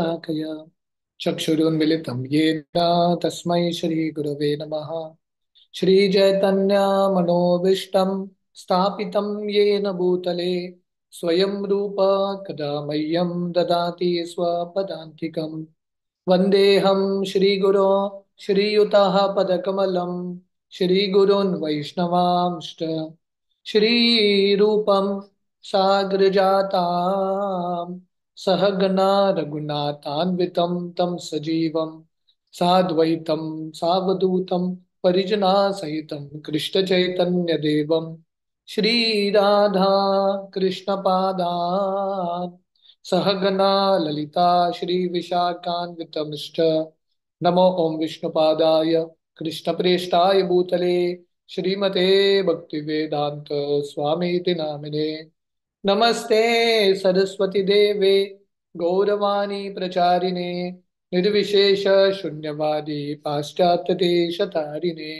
कया चक्षुरुन्मिलितं तस्म श्रीगुरव नम नमः मनोभीष्ट स्थात येन भूतले स्वयं रूप कदा मह्यम ददाति स्वदाक वन्देऽहं श्रीगुरो पदकमल पदकमलं श्रीगुरोन् वैष्णवांश्च सागर जाता सहगना रघुनाथान्वितं तं सजीवं साद्वैतं सावधूतं परिजनासहितं कृष्णचैतन्यदेवं श्रीराधा कृष्णपादान् सहगना ललिता श्री श्रीविशाखान्वितंश्च नमो ओं विष्णुपादाय कृष्णप्रेष्ठाय भूतले श्रीमते भक्तिवेदान्त स्वामी नामिने नमस्ते सरस्वती देवे गौरवाणी प्रचारिणे निर्विशेष शून्यवादी पाश्चात्यदेशतारिणे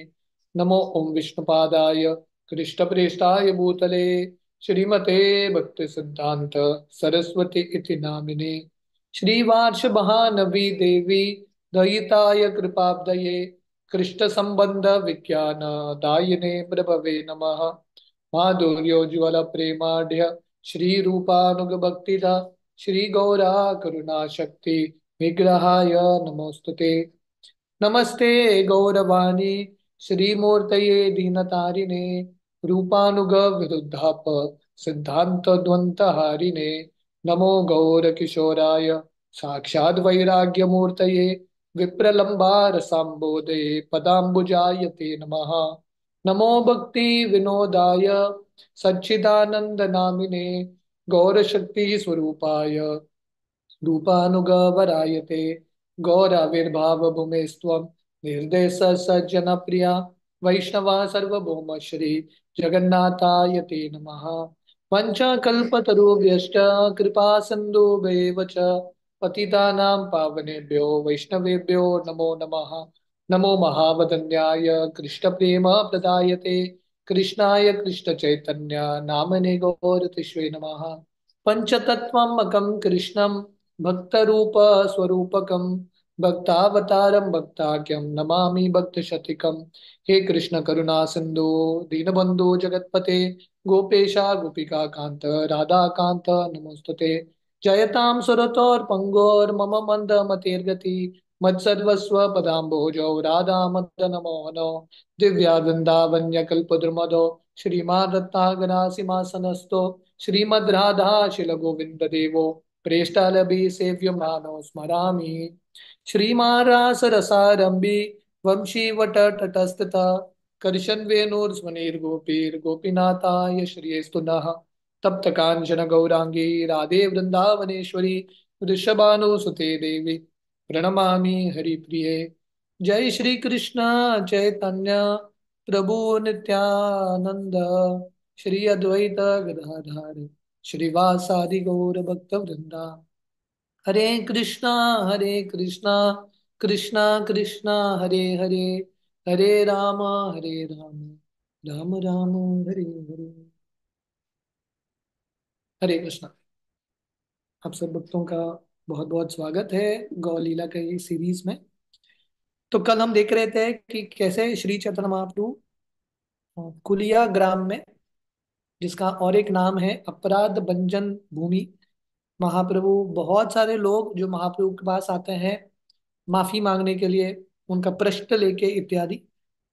नमो ओं विष्णुपादाय कृष्णप्रेष्ठाय भूतले श्रीमते भक्तिसिद्धान्त सरस्वति इति नामिने श्रीवार्षमहानवी देवी दयिताय कृपाब्दये दायिने प्रभवे नमः माधुर्योज्वलप्रेमाढ्य श्री रूपानुग श्री गौरा करुणा शक्ति विग्रहाय नमोस्तुते नमस्ते गौरवाणी श्रीमूर्त दीनतारिणे रूपानुग विरुद्धाप सिद्धांत द्वंतहारिणे नमो गौरकिशोराय मूर्त विप्रलंबार सांबोधे पदाबुजा ते नम नमो भक्ति विनोदाय सच्चिदानंद नामिने शक्ति स्वरूपाय रूपानुगवरायते भूमे भूमेस्व निर्देश सज्जन प्रिया वैष्णवा सर्वभौम श्री जगन्नाथाय ते नम पंचाकल्पतरुभ्यश्च कृपा सिन्धुभेव च पतितानां पावनेभ्यो वैष्णवेभ्यो नमो नमः नमो महावदन्याय कृष्णप्रेम प्रदायते कृष्णाय कृष्णचैतन्य नामने गौरतिष्वे नमः पञ्चतत्त्वम् अकम् कृष्णम् भक्तावतारम भक्ताख्यम नमा भक्त भक्तशतिकम् हे कृष्ण करुणा सिंधु दीनबंधु जगत्पते गोपेशा गोपिका जयताम राधाकान्त पंगोर मम मंद मन्दमतेर्गति मत्सर्वस्व पदाम्बोजो राधा मदन मोहनो दिव्या वृंदावन्य कल्पद्रुमदो श्रीमान रत्नागरासिमासनस्थो श्रीमद राधा शिल गोविंद देवो प्रेष्टालभि सेव्यमानो स्मरामि वट वंशीवटतटस्थित कर्शन वेणुर्स्मनिर्गोपीर्गोपीनाथाय न तप्त कांचन गौरांगी राधे वृंदावनेश्वरी ऋषभानुसुते देवी प्रणमा हरिप्रिये जय श्री कृष्ण चैतन्य प्रभु नित्यानंद श्री अद्वैत गदाधार श्रीवासादि गौर भक्त वृंदा हरे कृष्णा हरे कृष्णा कृष्णा कृष्णा हरे हरे हरे राम हरे राम राम राम हरे हरे हरे कृष्णा आप सब भक्तों का बहुत बहुत स्वागत है गौलीला के सीरीज में तो कल हम देख रहे थे कि कैसे श्री चैतन्य महाप्रभु कुलिया ग्राम में जिसका और एक नाम है अपराध बंजन भूमि महाप्रभु बहुत सारे लोग जो महाप्रभु के पास आते हैं माफी मांगने के लिए उनका प्रश्न लेके इत्यादि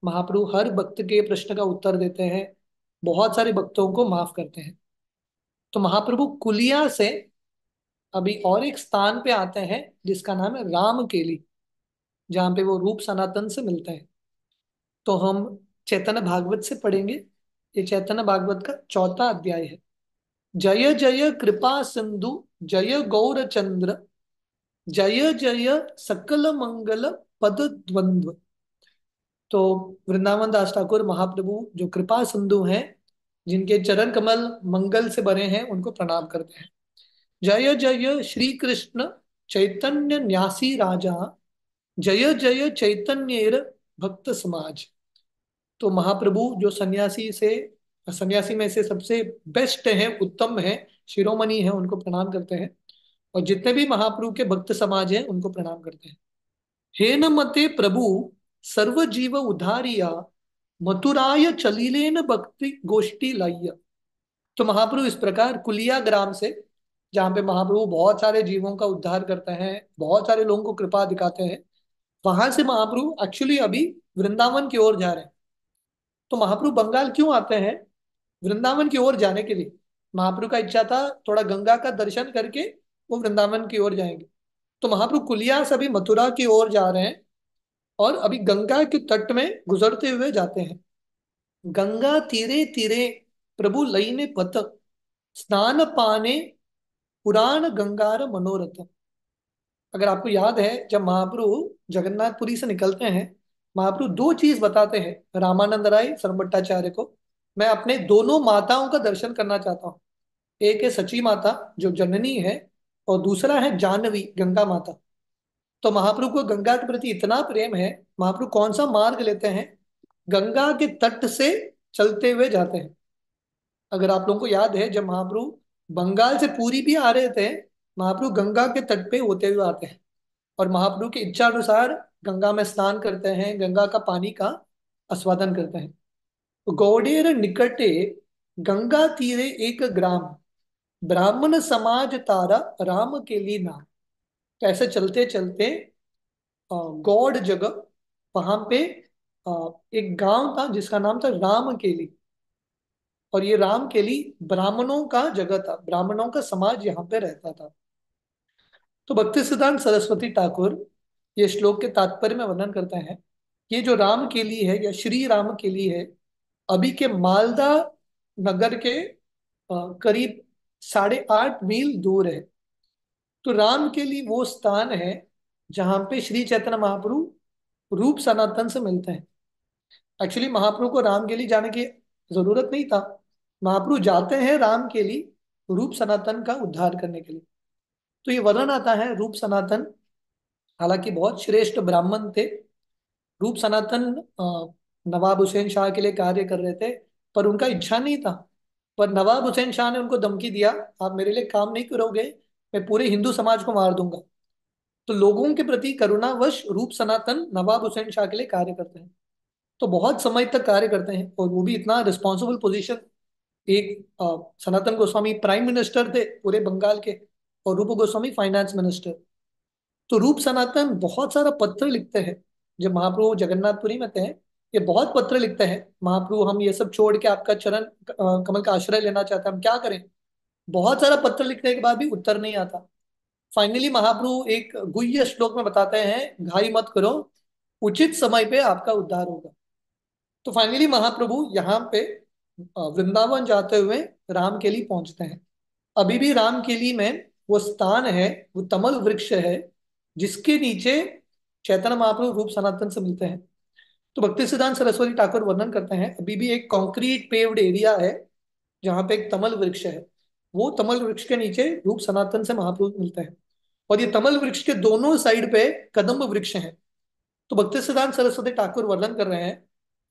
महाप्रभु हर भक्त के प्रश्न का उत्तर देते हैं बहुत सारे भक्तों को माफ करते हैं तो महाप्रभु कुलिया से अभी और एक स्थान पे आते हैं जिसका नाम है राम केली जहां पे वो रूप सनातन से मिलता है तो हम चैतन्य भागवत से पढ़ेंगे ये चैतन्य भागवत का चौथा अध्याय है जय जय कृपा सिंधु जय गौर चंद्र जय जय सकल मंगल पद द्वंद्व तो वृंदावन दास ठाकुर महाप्रभु जो कृपा सिंधु हैं जिनके चरण कमल मंगल से भरे हैं उनको प्रणाम करते हैं जय जय श्री कृष्ण चैतन्य न्यासी राजा जय जय चैतन्य भक्त समाज तो महाप्रभु जो सन्यासी से सन्यासी में से सबसे बेस्ट है उत्तम है शिरोमणि है उनको प्रणाम करते हैं और जितने भी महाप्रभु के भक्त समाज है उनको प्रणाम करते हैं हे न मते प्रभु सर्व जीव उधारिया मथुराय चलीलेन भक्ति गोष्ठी लाइया तो महाप्रभु इस प्रकार कुलिया ग्राम से जहाँ पे महाप्रभु बहुत सारे जीवों का उद्धार करते हैं बहुत सारे लोगों को कृपा दिखाते हैं वहां से महाप्रभु एक्चुअली अभी वृंदावन की ओर जा रहे हैं तो महाप्रभु बंगाल क्यों आते हैं वृंदावन की ओर जाने के लिए महाप्रभु का इच्छा था थोड़ा गंगा का दर्शन करके वो वृंदावन की ओर जाएंगे तो महाप्रभु कुलिया अभी मथुरा की ओर जा रहे हैं और अभी गंगा के तट में गुजरते हुए जाते हैं गंगा तीरे तीरे प्रभु लई ने पत स्नान पाने पुराण गंगार मनोरथ अगर आपको याद है जब महाप्रभु जगन्नाथपुरी से निकलते हैं महाप्रु दो चीज बताते हैं रामानंद राय सरभट्टाचार्य को मैं अपने दोनों माताओं का दर्शन करना चाहता हूँ एक है सची माता जो जननी है और दूसरा है जानवी गंगा माता तो महाप्रभु को गंगा के प्रति इतना प्रेम है महाप्रु कौन सा मार्ग लेते हैं गंगा के तट से चलते हुए जाते हैं अगर आप लोगों को याद है जब महाप्रभु बंगाल से पूरी भी आ रहे थे महाप्रभु गंगा के तट पे होते हुए आते हैं और महाप्रभु की इच्छा अनुसार गंगा में स्नान करते हैं गंगा का पानी का आस्वादन करते हैं तो गौडेर निकटे गंगा तीरे एक ग्राम ब्राह्मण समाज तारा राम के लिए नाम तो ऐसे चलते चलते गौड़ जगह वहां पे एक गांव था जिसका नाम था राम केली और ये राम के लिए ब्राह्मणों का जगह था ब्राह्मणों का समाज यहाँ पे रहता था तो भक्ति सिद्धांत सरस्वती ठाकुर ये श्लोक के तात्पर्य में वर्णन करते हैं ये जो राम के लिए है या श्री राम के लिए है अभी के मालदा नगर के करीब साढ़े आठ मील दूर है तो राम के लिए वो स्थान है जहां पे श्री चैतन्य महाप्रभु रूप सनातन से मिलते हैं एक्चुअली महाप्रभु को राम के लिए जाने की जरूरत नहीं था महाप्रभु जाते हैं राम के लिए रूप सनातन का उद्धार करने के लिए तो ये वर्णन आता है रूप सनातन हालांकि बहुत श्रेष्ठ ब्राह्मण थे रूप सनातन नवाब हुसैन शाह के लिए कार्य कर रहे थे पर उनका इच्छा नहीं था पर नवाब हुसैन शाह ने उनको धमकी दिया आप मेरे लिए काम नहीं करोगे मैं पूरे हिंदू समाज को मार दूंगा तो लोगों के प्रति करुणावश रूप सनातन नवाब हुसैन शाह के लिए कार्य करते हैं तो बहुत समय तक कार्य करते हैं और वो भी इतना रिस्पॉन्सिबल पोजिशन एक सनातन गोस्वामी प्राइम मिनिस्टर थे पूरे बंगाल के और रूप गोस्वामी फाइनेंस मिनिस्टर तो रूप सनातन बहुत सारा पत्र लिखते हैं जब महाप्रभु जगन्नाथपुरी में थे ये बहुत पत्र लिखते हैं महाप्रभु हम ये सब छोड़ के आपका चरण कमल का आश्रय लेना चाहते हैं हम क्या करें बहुत सारा पत्र लिखने के बाद भी उत्तर नहीं आता फाइनली महाप्रभु एक गुह्य श्लोक में बताते हैं घाई मत करो उचित समय पे आपका उद्धार होगा तो फाइनली महाप्रभु यहाँ पे वृंदावन जाते हुए राम केली पहुंचते हैं अभी भी राम केली में वो स्थान है वो तमल वृक्ष है जिसके नीचे चैतन्य महाप्रभु रूप सनातन से मिलते हैं तो भक्ति सिद्धांत सरस्वती ठाकुर वर्णन करते हैं अभी भी एक कॉन्क्रीट पेव्ड एरिया है जहाँ पे एक तमल वृक्ष है वो तमल वृक्ष के नीचे रूप सनातन से महाप्रभु मिलते हैं और ये तमल वृक्ष के दोनों साइड पे कदम्ब वृक्ष हैं तो भक्ति सिद्धांत सरस्वती ठाकुर वर्णन कर रहे हैं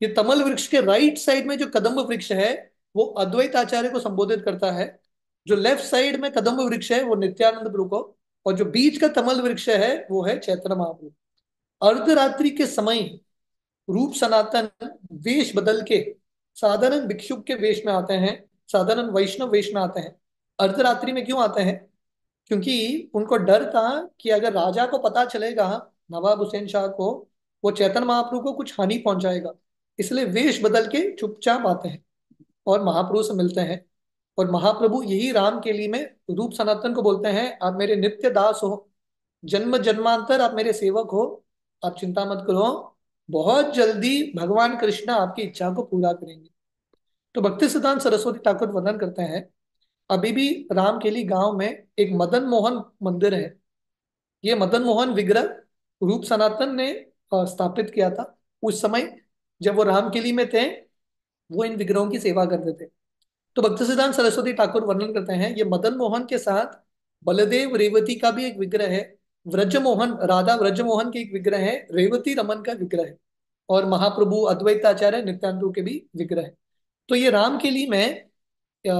ये तमल वृक्ष के राइट साइड में जो कदम्ब वृक्ष है वो अद्वैत आचार्य को संबोधित करता है जो लेफ्ट साइड में कदम्ब वृक्ष है वो नित्यानंद प्रभु को और जो बीच का तमल वृक्ष है वो है चैत्र महाप्रु अर्धरात्रि के समय रूप सनातन वेश बदल के साधारण भिक्षुक के वेश में आते हैं साधारण वैष्णव वेश में आते हैं अर्धरात्रि में क्यों आते हैं क्योंकि उनको डर था कि अगर राजा को पता चलेगा नवाब हुसैन शाह को वो चैतन महाप्रु को कुछ हानि पहुंचाएगा इसलिए वेश बदल के चुपचाप आते हैं और महाप्रभु से मिलते हैं और महाप्रभु यही राम के लिए में रूप सनातन को बोलते हैं आप मेरे नित्य दास हो जन्म जन्मांतर आप मेरे सेवक हो आप चिंता मत करो बहुत जल्दी भगवान कृष्ण आपकी इच्छा को पूरा करेंगे तो भक्ति सिद्धांत सरस्वती ठाकुर वर्णन करते हैं अभी भी राम लिए गांव में एक मदन मोहन मंदिर है ये मदन मोहन विग्रह रूप सनातन ने स्थापित किया था उस समय जब वो राम किली में थे वो इन विग्रहों की सेवा करते थे तो भक्त सिद्धांत सरस्वती ठाकुर वर्णन करते हैं ये मदन मोहन के साथ बलदेव रेवती का भी एक विग्रह है व्रज मोहन राधा व्रज मोहन के एक विग्रह है रेवती रमन का विग्रह है और महाप्रभु अद्वैताचार्य नित्यानंद के भी विग्रह है तो ये राम किली में आ,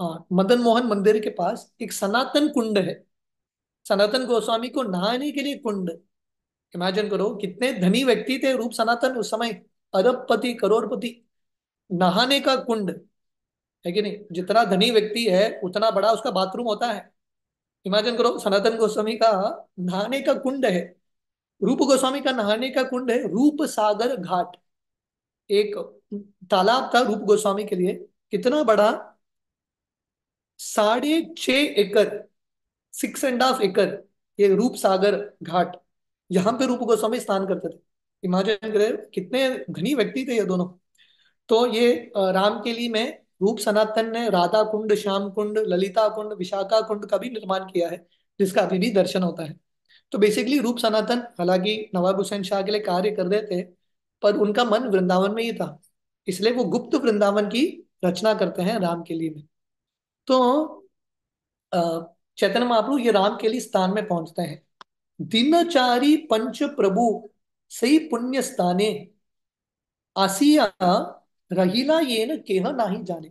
आ, मदन मोहन मंदिर के पास एक सनातन कुंड है सनातन गोस्वामी को नहाने के लिए कुंड इमेजिन करो कितने धनी व्यक्ति थे रूप सनातन उस समय अरबपति करोड़पति नहाने का कुंड है कि नहीं जितना धनी व्यक्ति है उतना बड़ा उसका बाथरूम होता है इमेजिन करो सनातन गोस्वामी का नहाने का कुंड है रूप गोस्वामी का नहाने का कुंड है रूप सागर घाट एक तालाब था रूप गोस्वामी के लिए कितना बड़ा साढ़े छ एकड़ सिक्स एंड हाफ एकड़ ये रूप सागर घाट यहां पे रूप गोस्वामी स्नान करते थे इमेजिन ग्रह कितने घनी व्यक्ति थे ये दोनों तो ये राम के लिए में रूप सनातन ने राधा कुंड श्याम कुंड ललिता कुंड विशाखा कुंड का भी निर्माण किया है जिसका अभी भी दर्शन होता है तो बेसिकली रूप सनातन हालांकि नवाब हुसैन शाह के लिए कार्य कर रहे थे पर उनका मन वृंदावन में ही था इसलिए वो गुप्त वृंदावन की रचना करते हैं राम के लिए में तो चैतन्य महाप्रभु ये राम के लिए स्थान में पहुंचते हैं दिनचारी पंच प्रभु सही पुण्य स्थाने आसिया ये न केह ना ही जाने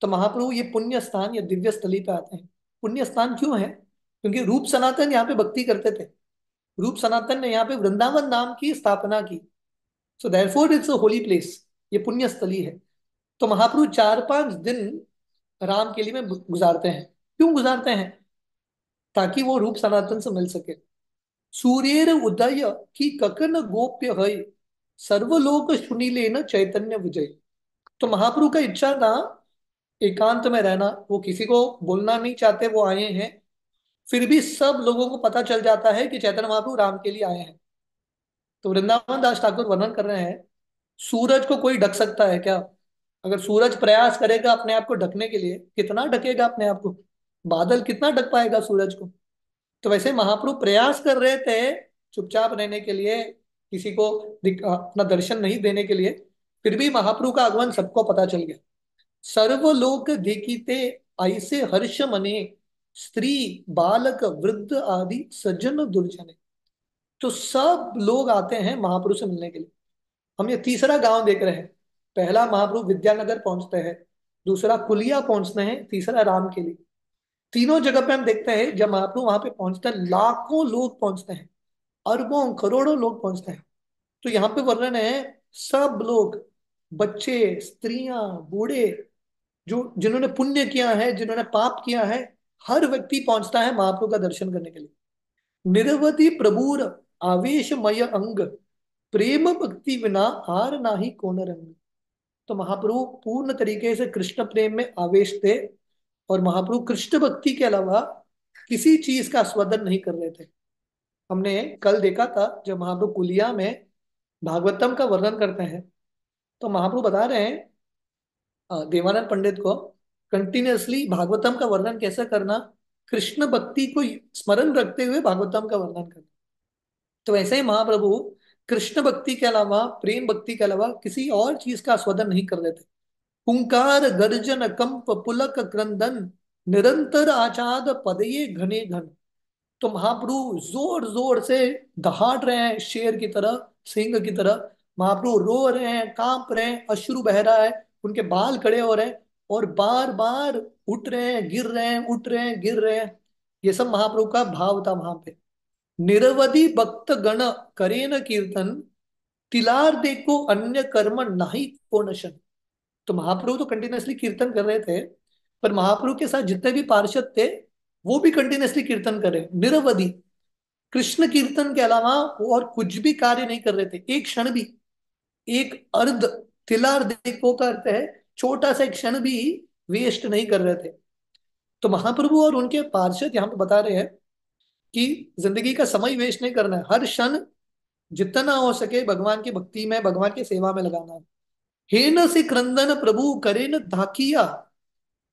तो महाप्रभु ये पुण्य स्थान या दिव्य स्थली पे आते हैं पुण्य स्थान क्यों है क्योंकि रूप सनातन यहाँ पे भक्ति करते थे रूप सनातन ने यहाँ पे वृंदावन नाम की स्थापना की so for it's a holy place ये पुण्य स्थली है तो महाप्रभु चार पांच दिन राम के लिए में गुजारते हैं क्यों गुजारते हैं ताकि वो रूप सनातन से मिल सके सूर्यर उदय की ककन गोप्य है सर्वलोक सुनीले न चैतन्य विजय तो महाप्रभु का इच्छा था एकांत में रहना वो किसी को बोलना नहीं चाहते वो आए हैं फिर भी सब लोगों को पता चल जाता है कि चैतन्य महाप्रभु राम के लिए आए हैं तो वृंदावन दास ठाकुर वर्णन कर रहे हैं सूरज को कोई ढक सकता है क्या अगर सूरज प्रयास करेगा अपने आप को ढकने के लिए कितना ढकेगा अपने आप को बादल कितना ढक पाएगा सूरज को तो वैसे महाप्रभु प्रयास कर रहे थे चुपचाप रहने के लिए किसी को अपना दर्शन नहीं देने के लिए फिर भी महाप्रभु का आगमन सबको पता चल गया सर्वलोक देखीते ऐसे हर्ष मने स्त्री बालक वृद्ध आदि सज्जन दुर्जने तो सब लोग आते हैं महाप्रभु से मिलने के लिए हम ये तीसरा गांव देख रहे हैं पहला महाप्रभु विद्यानगर पहुंचते हैं दूसरा कुलिया पहुंचते हैं तीसरा राम के लिए तीनों जगह पे हम देखते हैं जब महाप्रभु वहां पे पहुंचते हैं लाखों लोग पहुंचते हैं अरबों करोड़ों लोग पहुंचते हैं तो यहाँ पे वर्णन है सब लोग बच्चे स्त्रियां बूढ़े जो जिन्होंने पुण्य किया है जिन्होंने पाप किया है हर व्यक्ति पहुंचता है महाप्रभु का दर्शन करने के लिए निरवधि प्रभुर आवेशमय अंग प्रेम भक्ति बिना आर ना ही कोन रंग तो महाप्रभु पूर्ण तरीके से कृष्ण प्रेम में आवेश थे और महाप्रभु कृष्ण भक्ति के अलावा किसी चीज का स्वदन नहीं कर रहे थे हमने कल देखा था जब महाप्रभु कुलिया में भागवतम का वर्णन करते हैं तो महाप्रभु बता रहे हैं देवानंद पंडित को कंटिन्यूसली भागवतम का वर्णन कैसे करना कृष्ण भक्ति को स्मरण रखते हुए भागवतम का वर्णन करना तो ऐसे ही महाप्रभु कृष्ण भक्ति के अलावा प्रेम भक्ति के अलावा किसी और चीज का स्वदन नहीं कर रहे थे हुंकार गर्जन कंप पुलक क्रंदन निरंतर आचाद पदये घने घन तो महाप्रभु जोर जोर से दहाड़ रहे हैं शेर की तरह सिंह की तरह महाप्रभु रो रहे हैं कांप रहे हैं अश्रु बह रहा है उनके बाल खड़े हो रहे हैं और बार बार उठ रहे हैं गिर रहे हैं उठ रहे हैं गिर रहे हैं ये सब महाप्रभु का भाव था वहां पे निरवधि भक्त गण करे न कीर्तन तिलार देखो अन्य कर्म नहीं को नशन तो महाप्रभु तो कंटिन्यूसली कीर्तन कर रहे थे पर महाप्रभु के साथ जितने भी पार्षद थे वो भी कंटिन्यूसली कीर्तन कर रहे निरवधि कृष्ण कीर्तन के अलावा वो और कुछ भी कार्य नहीं कर रहे थे एक क्षण भी एक अर्ध तिलार देखो का अर्थ है छोटा सा एक क्षण भी वेस्ट नहीं कर रहे थे तो महाप्रभु और उनके पार्षद यहाँ पे बता रहे हैं कि जिंदगी का समय वेस्ट नहीं करना है हर क्षण जितना हो सके भगवान की भक्ति में भगवान की सेवा में लगाना है हे न से क्रंदन प्रभु करे न धाकिया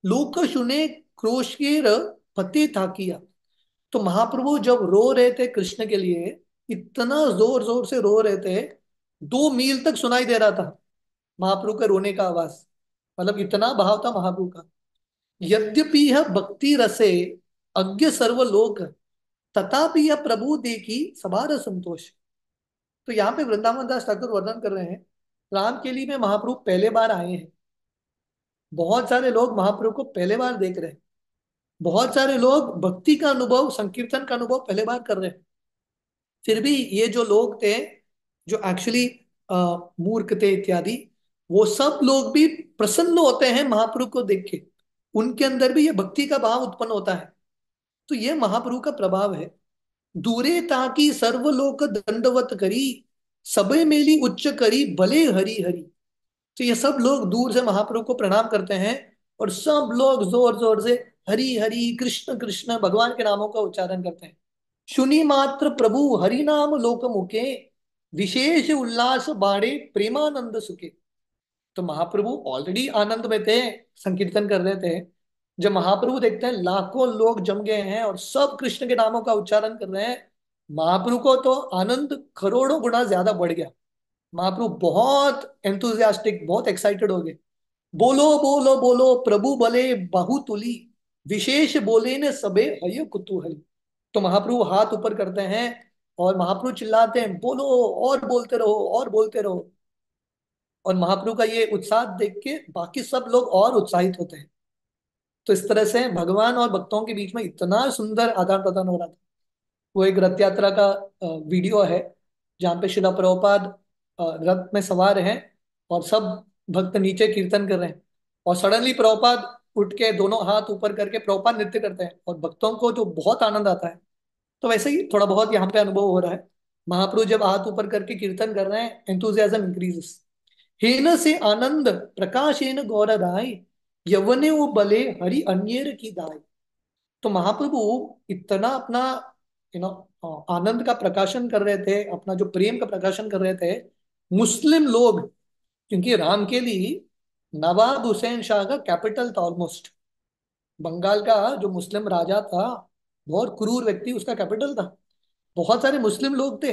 लोक सुने क्रोशेर पते धाकिया तो महाप्रभु जब रो रहे थे कृष्ण के लिए इतना जोर जोर से रो रहे थे दो मील तक सुनाई दे रहा था महाप्रभु का रोने का आवाज मतलब इतना भाव था महाप्रभु का यद्यपि यह भक्ति रसे अज्ञ सर्वलोक तथापि यह प्रभु देखी सबार संतोष तो यहाँ पे वृंदावन दास ठाकुर वर्णन कर रहे हैं रामकेली में महाप्रभु पहले बार आए हैं बहुत सारे लोग महाप्रभु को पहले बार देख रहे हैं बहुत सारे लोग भक्ति का अनुभव संकीर्तन का अनुभव पहले बार कर रहे हैं फिर भी ये जो लोग थे जो एक्चुअली मूर्ख थे इत्यादि वो सब लोग भी प्रसन्न होते हैं महाप्रभु को देख के उनके अंदर भी ये भक्ति का भाव उत्पन्न होता है तो ये महाप्रभु का प्रभाव है दूरे ताकि सर्वलोक दंडवत करी सबे मेली उच्च करी भले हरी हरी तो ये सब लोग दूर से महाप्रभु को प्रणाम करते हैं और सब लोग जोर जोर से हरी हरी कृष्ण कृष्ण भगवान के नामों का उच्चारण करते हैं सुनी मात्र प्रभु हरि नाम लोक मुके विशेष उल्लास बाड़े प्रेमानंद सुखे तो महाप्रभु ऑलरेडी आनंद में थे संकीर्तन कर रहे थे जब महाप्रभु देखते हैं लाखों लोग जम गए हैं और सब कृष्ण के नामों का उच्चारण कर रहे हैं महाप्रु को तो आनंद करोड़ों गुना ज्यादा बढ़ गया महाप्रु बहुत एंथुजियास्टिक बहुत एक्साइटेड हो गए बोलो बोलो बोलो प्रभु भले बहुतुली विशेष बोले ने सबे हय कुतूहल तो महाप्रभु हाथ ऊपर करते हैं और महाप्रु चिल्लाते हैं बोलो और बोलते रहो और बोलते रहो और महाप्रु का ये उत्साह देख के बाकी सब लोग और उत्साहित होते हैं तो इस तरह से भगवान और भक्तों के बीच में इतना सुंदर आदान प्रदान हो रहा था वो एक रथ यात्रा का वीडियो है जहाँ पे शिला प्रभुपाद रथ में सवार हैं और सब भक्त नीचे कीर्तन कर रहे हैं और सडनली प्रभुपाद उठ के दोनों हाथ ऊपर करके प्रभुपाद नृत्य करते हैं और भक्तों को तो बहुत आनंद आता है तो वैसे ही थोड़ा बहुत यहाँ पे अनुभव हो रहा है महाप्रभु जब हाथ ऊपर करके कीर्तन कर रहे हैं एंथुजियाजम इंक्रीजेस हेन से आनंद प्रकाश प्रकाशेन गौर राय यवने वो बले हरि अन्य की दाय तो महाप्रभु इतना अपना यू नो uh, आनंद का प्रकाशन कर रहे थे अपना जो प्रेम का प्रकाशन कर रहे थे मुस्लिम लोग क्योंकि राम के लिए नवाब हुसैन शाह का कैपिटल था ऑलमोस्ट बंगाल का जो मुस्लिम राजा था बहुत क्रूर व्यक्ति उसका कैपिटल था बहुत सारे मुस्लिम लोग थे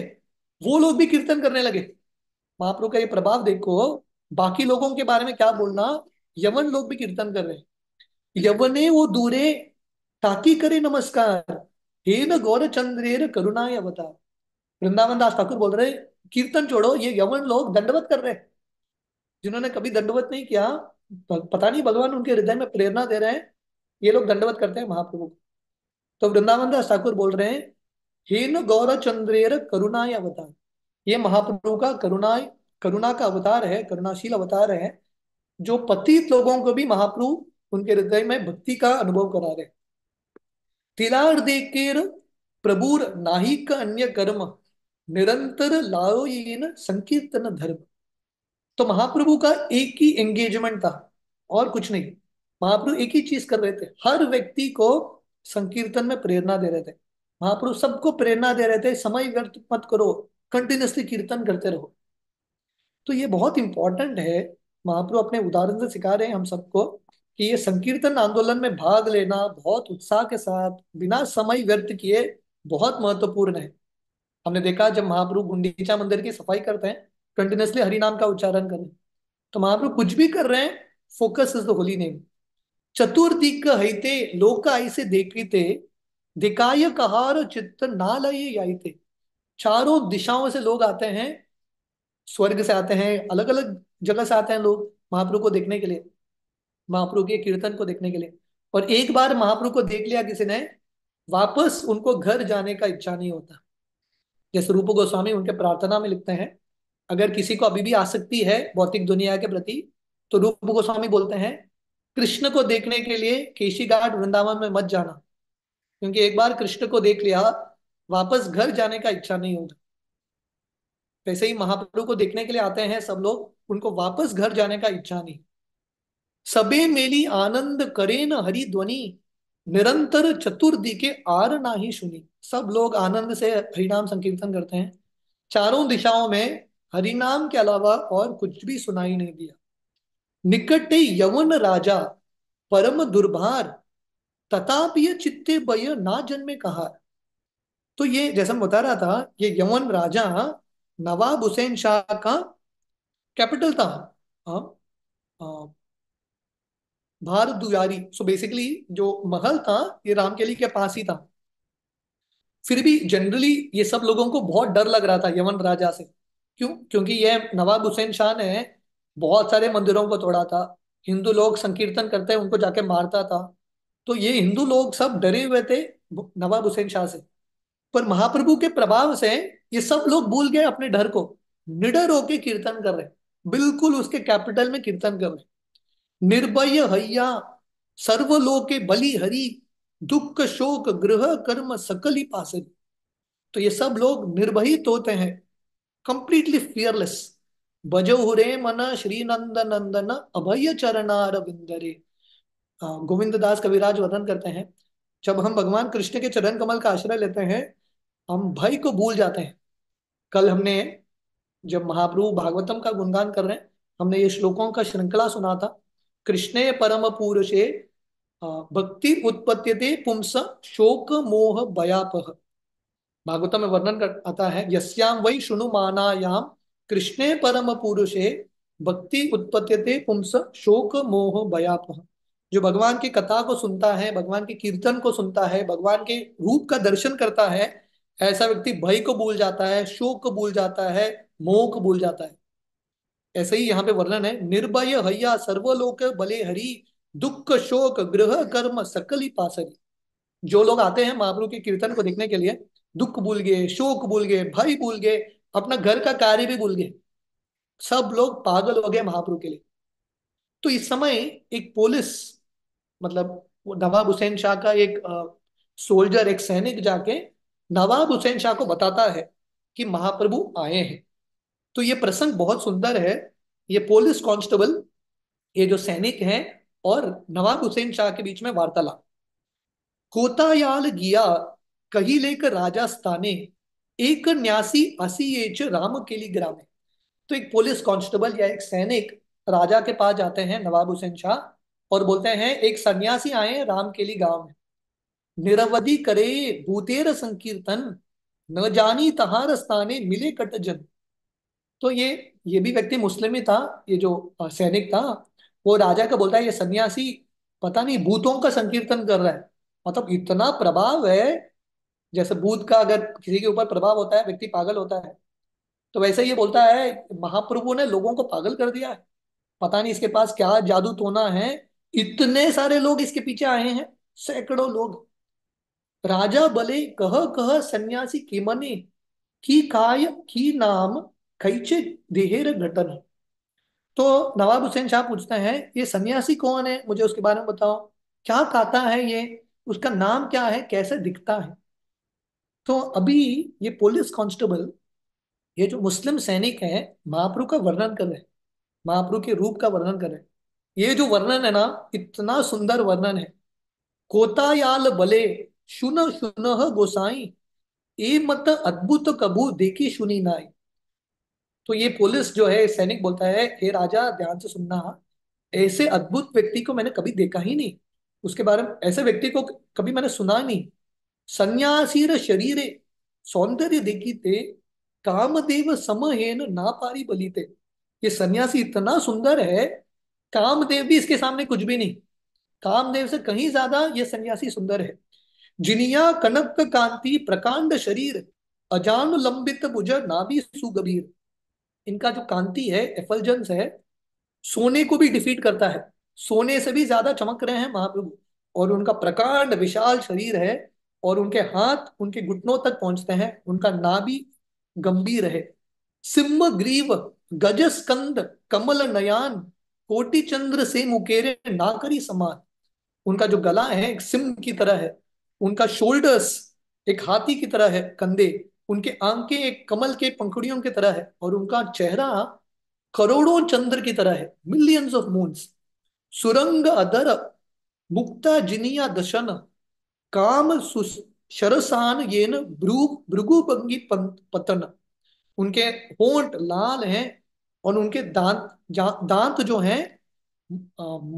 वो लोग भी कीर्तन करने लगे महाप्रभु का ये प्रभाव देखो बाकी लोगों के बारे में क्या बोलना यवन लोग भी कीर्तन कर रहे हैं यवने वो दूरे ताकि करे नमस्कार हेन चंद्रेर करुणाय अवतार वृंदावन दास ठाकुर बोल रहे कीर्तन छोड़ो ये यवन लोग दंडवत कर रहे जिन्होंने कभी दंडवत नहीं किया पता नहीं भगवान उनके हृदय में प्रेरणा दे रहे हैं ये लोग दंडवत करते हैं महाप्रभु को तो वृंदावन दास ठाकुर बोल रहे हैं हेन गौर चंद्रेर करुणाय अवतार ये महाप्रभु का करुणा करुणा का अवतार है करुणाशील अवतार है जो पतित लोगों को भी महाप्रभु उनके हृदय में भक्ति का अनुभव करा रहे हैं प्रभुर नाहीक अन्य कर्म निरंतर लाओ संकीर्तन धर्म तो महाप्रभु का एक ही एंगेजमेंट था और कुछ नहीं महाप्रभु एक ही चीज कर रहे थे हर व्यक्ति को संकीर्तन में प्रेरणा दे रहे थे महाप्रभु सबको प्रेरणा दे रहे थे समय व्यर्थ मत करो कंटिन्यूसली कीर्तन करते रहो तो ये बहुत इंपॉर्टेंट है महाप्रभु अपने उदाहरण से सिखा रहे हैं हम सबको कि ये संकीर्तन आंदोलन में भाग लेना बहुत उत्साह के साथ बिना समय व्यर्थ किए बहुत महत्वपूर्ण है हमने देखा जब महाप्रभु गुंडीचा मंदिर की सफाई करते हैं कंटिन्यूसली हरिनाम का उच्चारण करें तो महाप्रभु कुछ भी कर रहे हैं focus is the holy name चतुर्दिक कहते लोक ऐसे देखते दिकाय कहार चित्त नालय आईते चारों दिशाओं से लोग आते हैं स्वर्ग से आते हैं अलग अलग जगह से आते हैं लोग महाप्रभु को देखने के लिए महाप्रभु के कीर्तन को देखने के लिए और एक बार महाप्रभु को देख लिया किसी ने वापस उनको घर जाने का इच्छा नहीं होता जैसे रूप गोस्वामी उनके प्रार्थना में लिखते हैं अगर किसी को अभी भी आसक्ति है भौतिक दुनिया के प्रति तो रूप गोस्वामी बोलते हैं कृष्ण को देखने के लिए केशी घाट वृंदावन में मत जाना क्योंकि एक बार कृष्ण को देख लिया वापस घर जाने का इच्छा नहीं होगा वैसे ही महाप्रभु को देखने के लिए आते हैं सब लोग उनको वापस घर जाने का इच्छा नहीं सबे मेली आनंद करे न हरि ध्वनि निरंतर चतुर्दी के आर ना ही सुनी सब लोग आनंद से हरिनाम संकीर्तन करते हैं चारों दिशाओं में हरिनाम के अलावा और कुछ भी सुनाई नहीं दिया निकट यवन राजा परम दुर्भार तथापि चित्ते बय ना जन्मे कहा तो ये जैसा मैं बता रहा था ये यवन राजा नवाब हुसैन शाह का कैपिटल था आ, भारत दुयारी सो बेसिकली जो महल था ये रामकेली के पास ही था फिर भी जनरली ये सब लोगों को बहुत डर लग रहा था यमन राजा से क्यों क्योंकि ये नवाब हुसैन शाह ने बहुत सारे मंदिरों को तोड़ा था हिंदू लोग संकीर्तन करते उनको जाके मारता था तो ये हिंदू लोग सब डरे हुए थे नवाब हुसैन शाह से पर महाप्रभु के प्रभाव से ये सब लोग भूल गए अपने डर को निडर होके कीर्तन कर रहे बिल्कुल उसके कैपिटल में कीर्तन कर रहे निर्भय हय्या सर्वलोके बलि हरि दुख शोक गृह कर्म सकली पासरी तो ये सब लोग निर्भयित होते हैं कंप्लीटली फियरलेस बजहुरे मन श्री नंद नंदन अभय चरणार विंदरे गोविंद दास कविराज वर्णन करते हैं जब हम भगवान कृष्ण के चरण कमल का आश्रय लेते हैं हम भय को भूल जाते हैं कल हमने जब महाप्रभु भागवतम का गुणगान कर रहे हैं हमने ये श्लोकों का श्रृंखला सुना था कृष्णे परम पुरुषे भक्ति उत्पत्त्यते पुंस शोक मोह भयापह भागवत में वर्णन कर आता है यस्याम वै शुणु मानायाम कृष्णे परम पुरुषे भक्ति उत्पत्त्यते पुंस शोक मोह भयापह जो भगवान की कथा को सुनता है भगवान के कीर्तन को सुनता है भगवान के रूप का दर्शन करता है ऐसा व्यक्ति भय को भूल जाता है शोक को भूल जाता है मोह को भूल जाता है ऐसे ही यहाँ पे वर्णन है निर्भय हया सर्वलोक बले हरि दुख शोक ग्रह कर्म सकल पासरी जो लोग आते हैं महाप्रभु के कीर्तन को देखने के लिए दुख भूल गए शोक भूल गए भय भूल गए अपना घर का कार्य भी भूल गए सब लोग पागल हो गए महाप्रु के लिए तो इस समय एक पुलिस मतलब नवाब हुसैन शाह का एक सोल्जर एक सैनिक जाके नवाब हुसैन शाह को बताता है कि महाप्रभु आए हैं तो ये प्रसंग बहुत सुंदर है ये पोलिस कांस्टेबल ये जो सैनिक हैं और नवाब हुसैन शाह के बीच में वार्तालाप कोतायाल गिया कही लेकर राजस्थाने एक न्यासी असी एच राम केली ग्रामे तो एक पुलिस कांस्टेबल या एक सैनिक राजा के पास जाते हैं नवाब हुसैन शाह और बोलते हैं एक सन्यासी आए राम केली गांव में निरवधि करे भूतेर संकीर्तन न जानी तहार स्थाने मिले कट जन तो ये ये भी व्यक्ति मुस्लिम ही था ये जो सैनिक था वो राजा का बोलता है ये सन्यासी पता नहीं भूतों का संकीर्तन कर रहा है मतलब इतना प्रभाव है जैसे भूत का अगर किसी के ऊपर प्रभाव होता है व्यक्ति पागल होता है तो वैसे ये बोलता है महाप्रभु ने लोगों को पागल कर दिया है पता नहीं इसके पास क्या जादू टोना है इतने सारे लोग इसके पीछे आए हैं सैकड़ों लोग राजा बले कह कह सन्यासी की मनी की काय की नाम कैचे देहेर घटन तो नवाब हुसैन शाह पूछते हैं ये सन्यासी कौन है मुझे उसके बारे में बताओ क्या खाता है ये उसका नाम क्या है कैसे दिखता है तो अभी ये पुलिस कांस्टेबल ये जो मुस्लिम सैनिक है महाप्रु का वर्णन कर रहे हैं महाप्रु के रूप का वर्णन कर रहे हैं ये जो वर्णन है ना इतना सुंदर वर्णन है कोतायाल बले सुन सुन गोसाई ए मत अद्भुत कबू देखी सुनी नाई तो ये पुलिस जो है सैनिक बोलता है हे राजा ध्यान से सुनना ऐसे अद्भुत व्यक्ति को मैंने कभी देखा ही नहीं उसके बारे में ऐसे व्यक्ति को कभी मैंने सुना नहीं सन्यासी शरीर सौंदर्य देखी थे कामदेव समहेन ना पारी थे ये सन्यासी इतना सुंदर है कामदेव भी इसके सामने कुछ भी नहीं कामदेव से कहीं ज्यादा ये सन्यासी सुंदर है जिनिया कनक कांति प्रकांड शरीर अजान लंबित भुज नाभि सुगभीर इनका जो कांति है एफलजेंस है सोने को भी डिफीट करता है सोने से भी ज्यादा चमक रहे हैं महाप्रभु और उनका प्रकांड विशाल शरीर है और उनके हाथ उनके घुटनों तक पहुंचते हैं उनका नाभि गंभीर है सिंह ग्रीव गज स्कंद कमल नयान कोटि चंद्र से मुकेरे नाकरी समान उनका जो गला है एक सिम की तरह है उनका शोल्डर्स एक हाथी की तरह है कंधे उनके आंखें एक कमल के पंखुड़ियों की तरह है और उनका चेहरा करोड़ों चंद्र की तरह है मिलियंस ऑफ मून्स सुरंग अदर मुक्ता जिनिया दशन काम सुरसान येन भ्रू पतन उनके होंठ लाल हैं और उनके दांत दांत जो हैं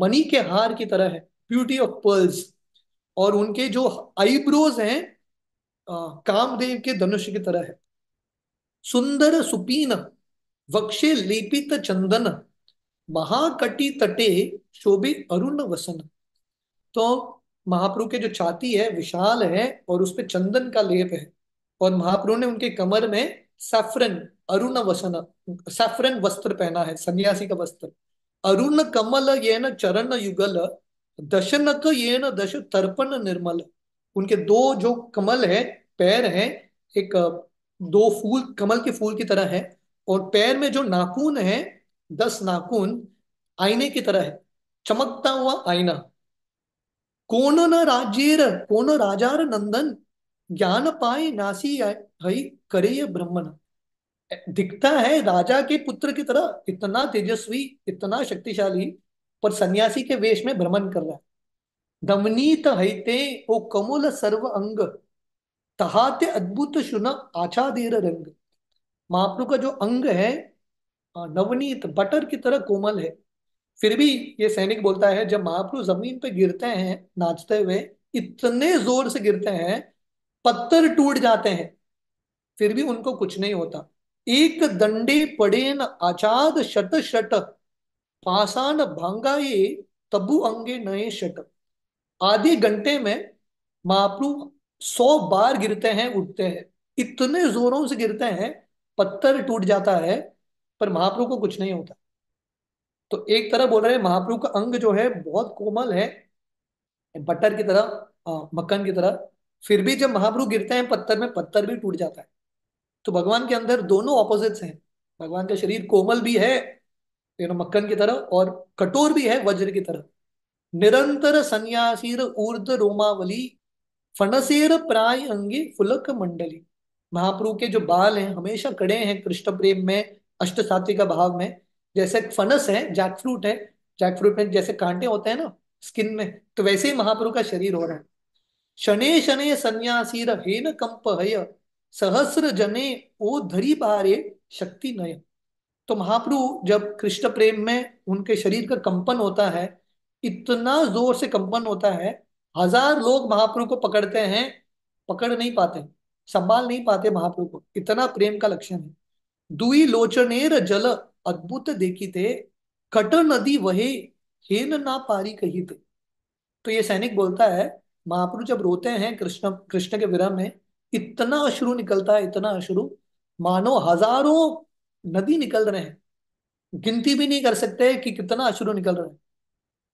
मनी के हार की तरह है ब्यूटी ऑफ पर्ल्स और उनके जो आईब्रोज हैं कामदेव के धनुष की तरह है सुंदर सुपीन वक्षे लेपित चंदन महाकटी तटे शोभे अरुण वसन तो महाप्रु के जो छाती है विशाल है और उस पर चंदन का लेप है और महाप्रु ने उनके कमर में सैफरन अरुण वसन सैफरन वस्त्र पहना है सन्यासी का वस्त्र अरुण कमल येन चरण युगल दशनक येन दश तर्पण निर्मल उनके दो जो कमल है पैर है एक दो फूल कमल के फूल की तरह है और पैर में जो नाखून है दस नाखून आईने की तरह है चमकता हुआ आईना कौन न राजेर कौन राजार नंदन ज्ञान पाए नासी हई करे ये ब्रह्मन दिखता है राजा के पुत्र की तरह इतना तेजस्वी इतना शक्तिशाली पर सन्यासी के वेश में भ्रमण कर रहा है दमनीत हैते ओ कमल सर्व अंग तहाते अद्भुत शुन आचादेर रंग महाप्रु का जो अंग है नवनीत बटर की तरह कोमल है फिर भी ये सैनिक बोलता है जब महाप्रु जमीन पे गिरते हैं नाचते हुए इतने जोर से गिरते हैं पत्थर टूट जाते हैं फिर भी उनको कुछ नहीं होता एक दंडे पड़े न आचाद शत शट पाषाण भांगा ये तबु अंगे नए शट आधे घंटे में महाप्रभु सौ बार गिरते हैं उठते हैं इतने जोरों से गिरते हैं पत्थर टूट जाता है पर महाप्रभु को कुछ नहीं होता तो एक तरह बोल रहे हैं महाप्रभु का अंग जो है बहुत कोमल है बटर की तरह मक्खन की तरह फिर भी जब महाप्रभु गिरते हैं पत्थर में पत्थर भी टूट जाता है तो भगवान के अंदर दोनों ऑपोजिट्स हैं भगवान का शरीर कोमल भी है यू नो मक्खन की तरह और कठोर भी है वज्र की तरह निरंतर सन्यासीर ऊर्ध रोमावली फणसेर प्राय अंगी फुलक मंडली महाप्रभु के जो बाल हैं हमेशा कड़े हैं कृष्ण प्रेम में अष्ट का भाव में जैसे फनस है जैक फ्रूट है जैक फ्रूट में जैसे कांटे होते हैं ना स्किन में तो वैसे ही महाप्रभु का शरीर हो रहा है शने शने संन्यासीर हेन कंप हय सहस्र जने ओ धरी बारे शक्ति नय तो महाप्रभु जब कृष्ण प्रेम में उनके शरीर का कंपन होता है इतना जोर से कंपन होता है हजार लोग महाप्रभु को पकड़ते हैं पकड़ नहीं पाते संभाल नहीं पाते महाप्रभु को इतना प्रेम का लक्षण है दुई लोचनेर जल अद्भुत देखी थे कट नदी वहे हेन ना पारी कही थे तो ये सैनिक बोलता है महाप्रभु जब रोते हैं कृष्ण कृष्ण के विरह में इतना अश्रु निकलता है इतना अश्रु मानो हजारों नदी निकल रहे हैं गिनती भी नहीं कर सकते कि कितना अश्रु निकल रहे हैं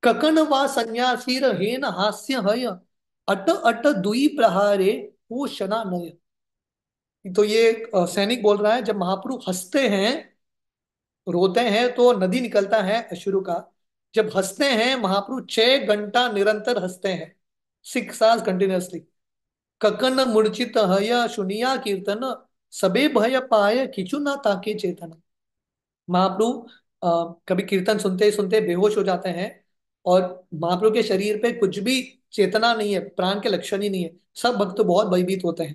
ककन वा संन्यासीर हेन हास्य हय अट अट दुई प्रहारे वो शना नय तो ये सैनिक बोल रहा है जब महापुरुष हंसते हैं रोते हैं तो नदी निकलता है अश्रु का जब हंसते हैं महापुरुष छह घंटा निरंतर हंसते हैं सिक्स आवर्स कंटिन्यूसली ककन मूर्चित हय सुनिया कीर्तन सबे भय पाय खिचु ना ताके चेतन महापुरु कभी कीर्तन सुनते सुनते बेहोश हो जाते हैं और महाप्रभु के शरीर पे कुछ भी चेतना नहीं है प्राण के लक्षण ही नहीं है सब भक्त बहुत भयभीत होते हैं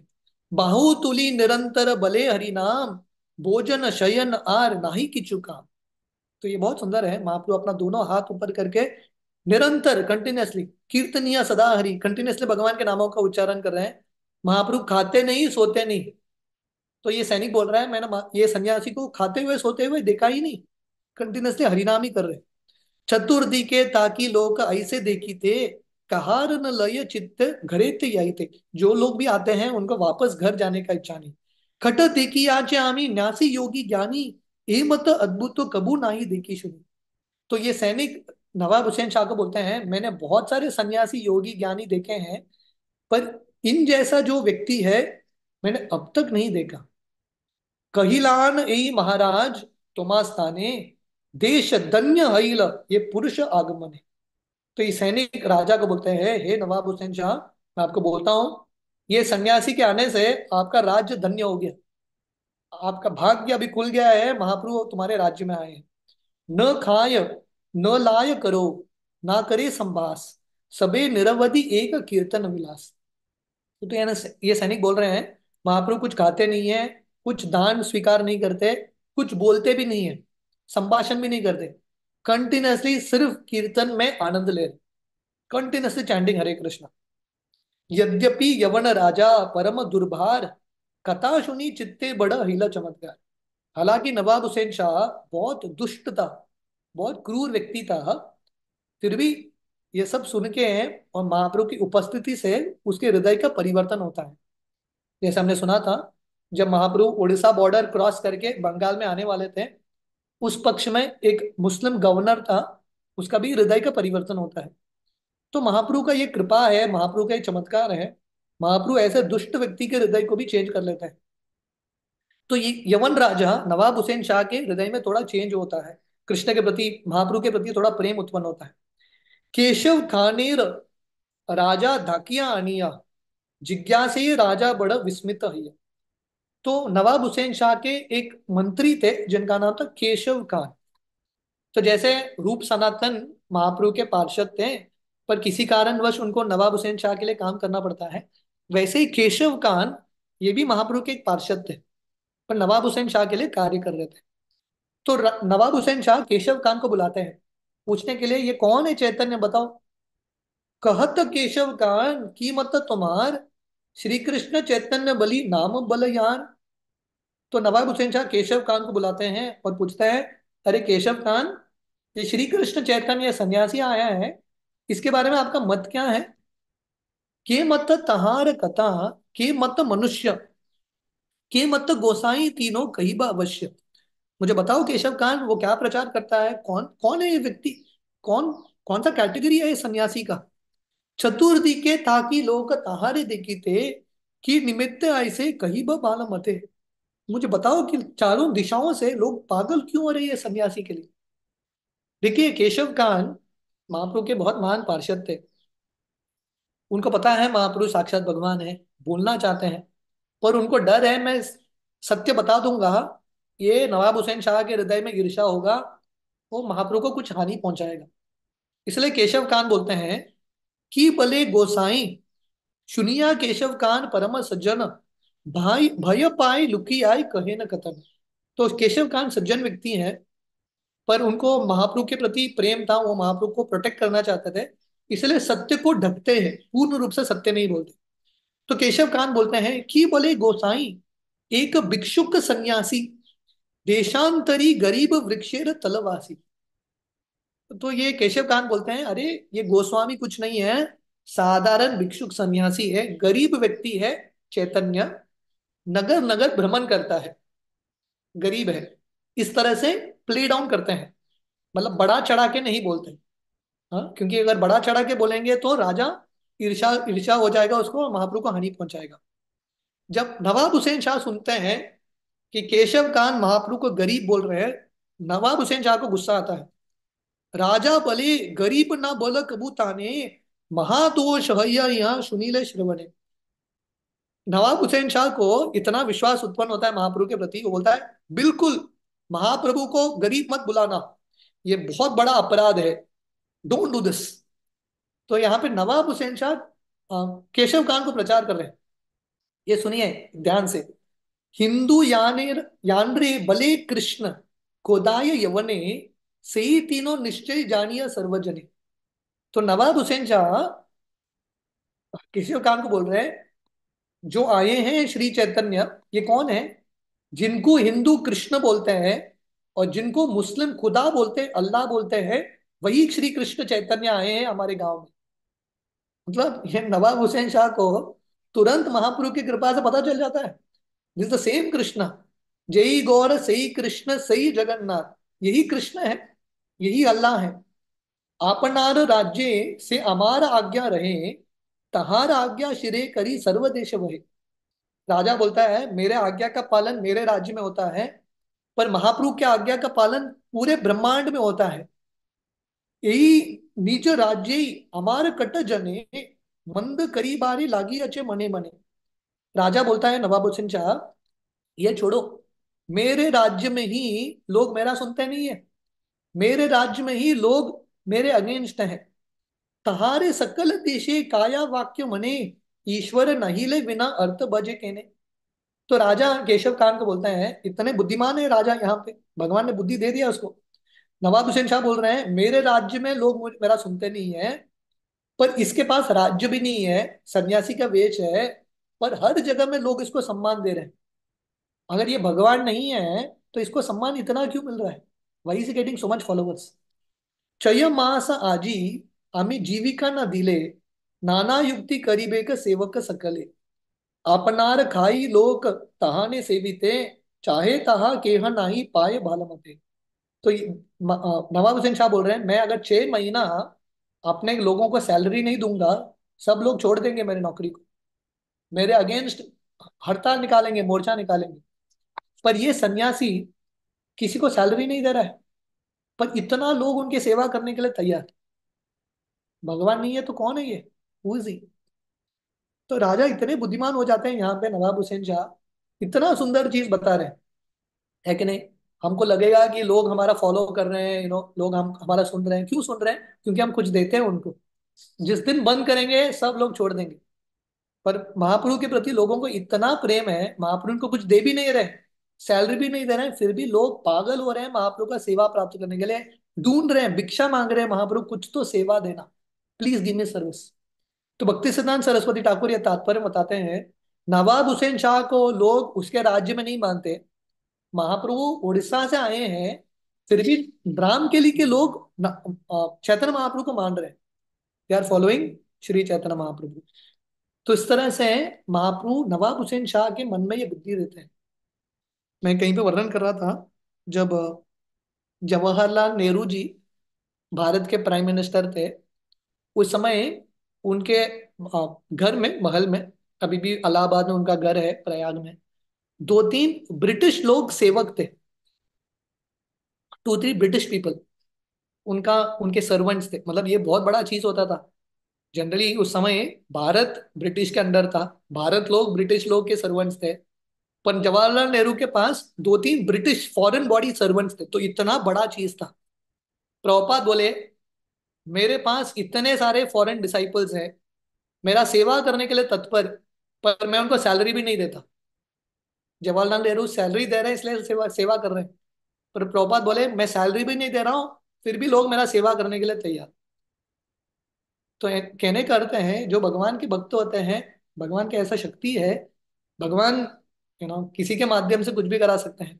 बाहुतुली निरंतर बले हरि नाम भोजन शयन आर नाही की चुका तो ये बहुत सुंदर है महाप्रभु अपना दोनों हाथ ऊपर करके निरंतर कंटिन्यूअसली कीर्तनिया सदा हरि कंटिन्यूअसली भगवान के नामों का उच्चारण कर रहे हैं महाप्रभु खाते नहीं सोते नहीं तो ये सैनिक बोल रहा है मैंने ये सन्यासी को खाते हुए सोते हुए देखा ही नहीं कंटिन्यूअसली हरिनाम ही कर रहे हैं चतुर्दी के ताकि लोग ऐसे देखी थे कहार न लय चित्त घरे ते आई थे जो लोग भी आते हैं उनको वापस घर जाने का इच्छा नहीं खट देखी आज आमी न्यासी योगी ज्ञानी ए मत अद्भुत तो कबू ना ही देखी शुरू तो ये सैनिक नवाब हुसैन शाह को बोलते हैं मैंने बहुत सारे सन्यासी योगी ज्ञानी देखे हैं पर इन जैसा जो व्यक्ति है मैंने अब तक नहीं देखा कहिलान ए महाराज तुमास्ताने देश धन्य हईल ये पुरुष आगमन है तो ये सैनिक राजा को बोलते हैं हे नवाब हुसैन शाह मैं आपको बोलता हूँ ये सन्यासी के आने से आपका राज्य धन्य हो गया आपका भाग्य अभी खुल गया है महाप्रभु तुम्हारे राज्य में आए न खाय न लाय करो ना करे संभास सबे निरवधि एक कीर्तन विलास तो, तो ये सैनिक बोल रहे हैं महाप्रभु कुछ खाते नहीं है कुछ दान स्वीकार नहीं करते कुछ बोलते भी नहीं है संभाषण भी नहीं करते कंटिन्यूसली सिर्फ कीर्तन में आनंद ले रहे कंटिन्यूसली चैंडिंग हरे कृष्ण यद्यपि यवन राजा परम दुर्भार कथा सुनी चित्ते बड़ा हिला चमत्कार हालांकि नवाब हुसैन शाह बहुत दुष्ट था बहुत क्रूर व्यक्ति था फिर भी ये सब सुन के और महाप्रभु की उपस्थिति से उसके हृदय का परिवर्तन होता है जैसे हमने सुना था जब महाप्रभु उड़ीसा बॉर्डर क्रॉस करके बंगाल में आने वाले थे उस पक्ष में एक मुस्लिम गवर्नर था उसका भी हृदय का परिवर्तन होता है तो महाप्रभु का ये कृपा है महाप्रभु का ये चमत्कार है महाप्रभु ऐसे दुष्ट व्यक्ति के हृदय को भी चेंज कर लेते हैं तो ये यवन राजा नवाब हुसैन शाह के हृदय में थोड़ा चेंज होता है कृष्ण के प्रति महाप्रभु के प्रति थोड़ा प्रेम उत्पन्न होता है केशव खानेर राजा धाकिया अनिया जिज्ञासे राजा बड़ा विस्मित है तो नवाब हुसैन शाह के एक मंत्री थे जिनका नाम था केशव खान तो जैसे रूप सनातन महाप्रभु के पार्षद थे पर किसी कारणवश उनको नवाब हुसैन शाह के लिए काम करना पड़ता है वैसे ही केशव कान ये भी महाप्रभु के एक पार्षद थे पर नवाब हुसैन शाह के लिए कार्य कर रहे थे तो नवाब हुसैन शाह केशव खान को बुलाते हैं पूछने के लिए ये कौन है चैतन्य बताओ कहत केशव कान की मत तुम्हार तो श्री कृष्ण चैतन्य बलि नाम बलयान तो नवाब हुसैन शाह केशव खान को बुलाते हैं और पूछता है अरे केशव कान ये श्री कृष्ण चैतन्य सन्यासी आया है इसके बारे में आपका मत क्या है के मत तहार कथा के मत मनुष्य के मत गोसाई तीनों कही अवश्य मुझे बताओ केशव कान वो क्या प्रचार करता है कौन कौन है ये व्यक्ति कौन कौन सा कैटेगरी है ये सन्यासी का चतुर्दी के ताकि लोग तहारे देखी थे कि निमित्त ऐसे कही बाल मते मुझे बताओ कि चारों दिशाओं से लोग पागल क्यों हो रहे हैं सन्यासी के लिए देखिए केशव कान महाप्रु के बहुत महान पार्षद थे उनको पता है महाप्रु साक्षात भगवान है बोलना चाहते हैं पर उनको डर है मैं सत्य बता दूंगा ये नवाब हुसैन शाह के हृदय में ईर्षा होगा वो महाप्रु को कुछ हानि पहुंचाएगा इसलिए केशव कान बोलते हैं कि भले गोसाई सुनिया केशव कान परम सज्जन भाई भय पाई लुकी आई कहे न कथन तो केशव कांत सज्जन व्यक्ति है पर उनको महाप्रभु के प्रति प्रेम था वो महाप्रभु को प्रोटेक्ट करना चाहते थे इसलिए सत्य को ढकते हैं पूर्ण रूप से सत्य नहीं बोलते तो केशव कांत बोलते हैं कि बोले गोसाई एक भिक्षुक सन्यासी देशांतरी गरीब वृक्षेर तलवासी तो ये केशव कांत बोलते हैं अरे ये गोस्वामी कुछ नहीं है साधारण भिक्षुक सन्यासी है गरीब व्यक्ति है चैतन्य नगर नगर भ्रमण करता है गरीब है इस तरह से प्ले डाउन करते हैं मतलब बड़ा चढ़ा के नहीं बोलते हाँ क्योंकि अगर बड़ा चढ़ा के बोलेंगे तो राजा ईर्षा ईर्षा हो जाएगा उसको महाप्रभु को हानि पहुंचाएगा जब नवाब हुसैन शाह सुनते हैं कि केशव कान महाप्रभु को गरीब बोल रहे हैं नवाब हुसैन शाह को गुस्सा आता है राजा भले गरीब ना बोल कबूताने महादोष भैया यहाँ सुनील है नवाब हुसैन शाह को इतना विश्वास उत्पन्न होता है महाप्रभु के प्रति वो बोलता है बिल्कुल महाप्रभु को गरीब मत बुलाना ये बहुत बड़ा अपराध है डोंट डू दिस तो यहाँ पे नवाब हुसैन शाह केशव कांत को प्रचार कर रहे हैं ये सुनिए ध्यान से हिंदू याने यानरे बले कृष्ण कोदाय यवने से ही तीनों निश्चय जानिया सर्वजने तो नवाब हुसैन शाह केशव कान को बोल रहे हैं जो आए हैं श्री चैतन्य ये कौन है जिनको हिंदू कृष्ण बोलते हैं और जिनको मुस्लिम खुदा बोलते हैं अल्लाह बोलते हैं वही श्री कृष्ण चैतन्य आए हैं हमारे गांव में मतलब ये नवाब हुसैन शाह को तुरंत महापुरु की कृपा से पता चल जाता है दिस द सेम कृष्ण जय गौर सही कृष्ण सही जगन्नाथ यही कृष्ण है यही अल्लाह है आपनार राज्य से अमार आज्ञा रहे तहार आज्ञा शिरे करी सर्व देश वही राजा बोलता है मेरे आज्ञा का पालन मेरे राज्य में होता है पर महाप्रभु के आज्ञा का पालन पूरे ब्रह्मांड में होता है यही निज राज्य अमार कट जने मंद करी बारी लागी अचे मने मने राजा बोलता है नवाब हुसैन शाह ये छोड़ो मेरे राज्य में ही लोग मेरा सुनते नहीं है मेरे राज्य में ही लोग मेरे अगेंस्ट हैं तहारे सकल देशे काया वाक्य मने ईश्वर नहिले बिना अर्थ बजे कहने तो राजा केशव कान को बोलते हैं इतने बुद्धिमान है राजा यहाँ पे भगवान ने बुद्धि दे दिया उसको नवाब हुसैन शाह बोल रहे हैं मेरे राज्य में लोग मेरा सुनते नहीं है पर इसके पास राज्य भी नहीं है सन्यासी का वेश है पर हर जगह में लोग इसको सम्मान दे रहे हैं अगर ये भगवान नहीं है तो इसको सम्मान इतना क्यों मिल रहा है वही is getting so much followers चय मास आजी आम्ही जीविका ना दिले नाना युक्ति करीबे करिबेक सेवक सकले अपनार खाई लोक तहाने सेविते चाहे तहा केह नाही पाए भालमते तो नवाब हुसैन शाह बोल रहे हैं मैं अगर छह महीना अपने लोगों को सैलरी नहीं दूंगा सब लोग छोड़ देंगे मेरी नौकरी को मेरे अगेंस्ट हड़ताल निकालेंगे मोर्चा निकालेंगे पर ये सन्यासी किसी को सैलरी नहीं दे रहा है पर इतना लोग उनकी सेवा करने के लिए तैयार भगवान नहीं है तो कौन है ये ही तो राजा इतने बुद्धिमान हो जाते हैं यहाँ पे नवाब हुसैन शाह इतना सुंदर चीज बता रहे हैं है कि नहीं हमको लगेगा कि लोग हमारा फॉलो कर रहे हैं यू नो लोग हम हमारा सुन रहे हैं क्यों सुन रहे हैं क्योंकि हम कुछ देते हैं उनको जिस दिन बंद करेंगे सब लोग छोड़ देंगे पर महाप्रु के प्रति लोगों को इतना प्रेम है महाप्रभु को कुछ दे भी नहीं रहे सैलरी भी नहीं दे रहे हैं फिर भी लोग पागल हो रहे हैं महाप्रभु का सेवा प्राप्त करने के लिए ढूंढ रहे हैं भिक्षा मांग रहे हैं महाप्रभु कुछ तो सेवा देना प्लीज गिव मी सर्विस तो भक्ति सिद्धांत सरस्वती ठाकुर ये तात्पर्य बताते हैं नवाब हुसैन शाह को लोग उसके राज्य में नहीं मानते महाप्रभु उड़ीसा से आए हैं फिर भी राम के लिए के लोग चैतन्य महाप्रभु को मान रहे हैं they are following Shri Chaitanya Mahaprabhu तो इस तरह से महाप्रभु नवाब हुसैन शाह के मन में ये बुद्धि देते हैं मैं कहीं पे वर्णन कर रहा था जब जवाहरलाल नेहरू जी भारत के प्राइम मिनिस्टर थे उस समय उनके घर में महल में अभी भी अलाहाबाद में उनका घर है प्रयाग में दो तीन ब्रिटिश लोग सेवक थे टू थ्री ब्रिटिश पीपल उनका उनके सर्वेंट्स थे मतलब ये बहुत बड़ा चीज होता था जनरली उस समय भारत ब्रिटिश के अंडर था भारत लोग ब्रिटिश लोग के सर्वेंट्स थे पर जवाहरलाल नेहरू के पास दो तीन ब्रिटिश फॉरेन बॉडी सर्वेंट्स थे तो इतना बड़ा चीज था प्रोपा बोले मेरे पास इतने सारे फॉरेन डिसाइपल्स हैं मेरा सेवा करने के लिए तत्पर पर मैं उनको सैलरी भी नहीं देता जवाहरलाल नेहरू सैलरी दे रहे हैं इसलिए सेवा सेवा कर रहे हैं पर प्रभात बोले मैं सैलरी भी नहीं दे रहा हूँ फिर भी लोग मेरा सेवा करने के लिए तैयार तो कहने करते हैं जो भगवान के भक्त होते हैं भगवान की ऐसा शक्ति है भगवान यू नो किसी के माध्यम से कुछ भी करा सकते हैं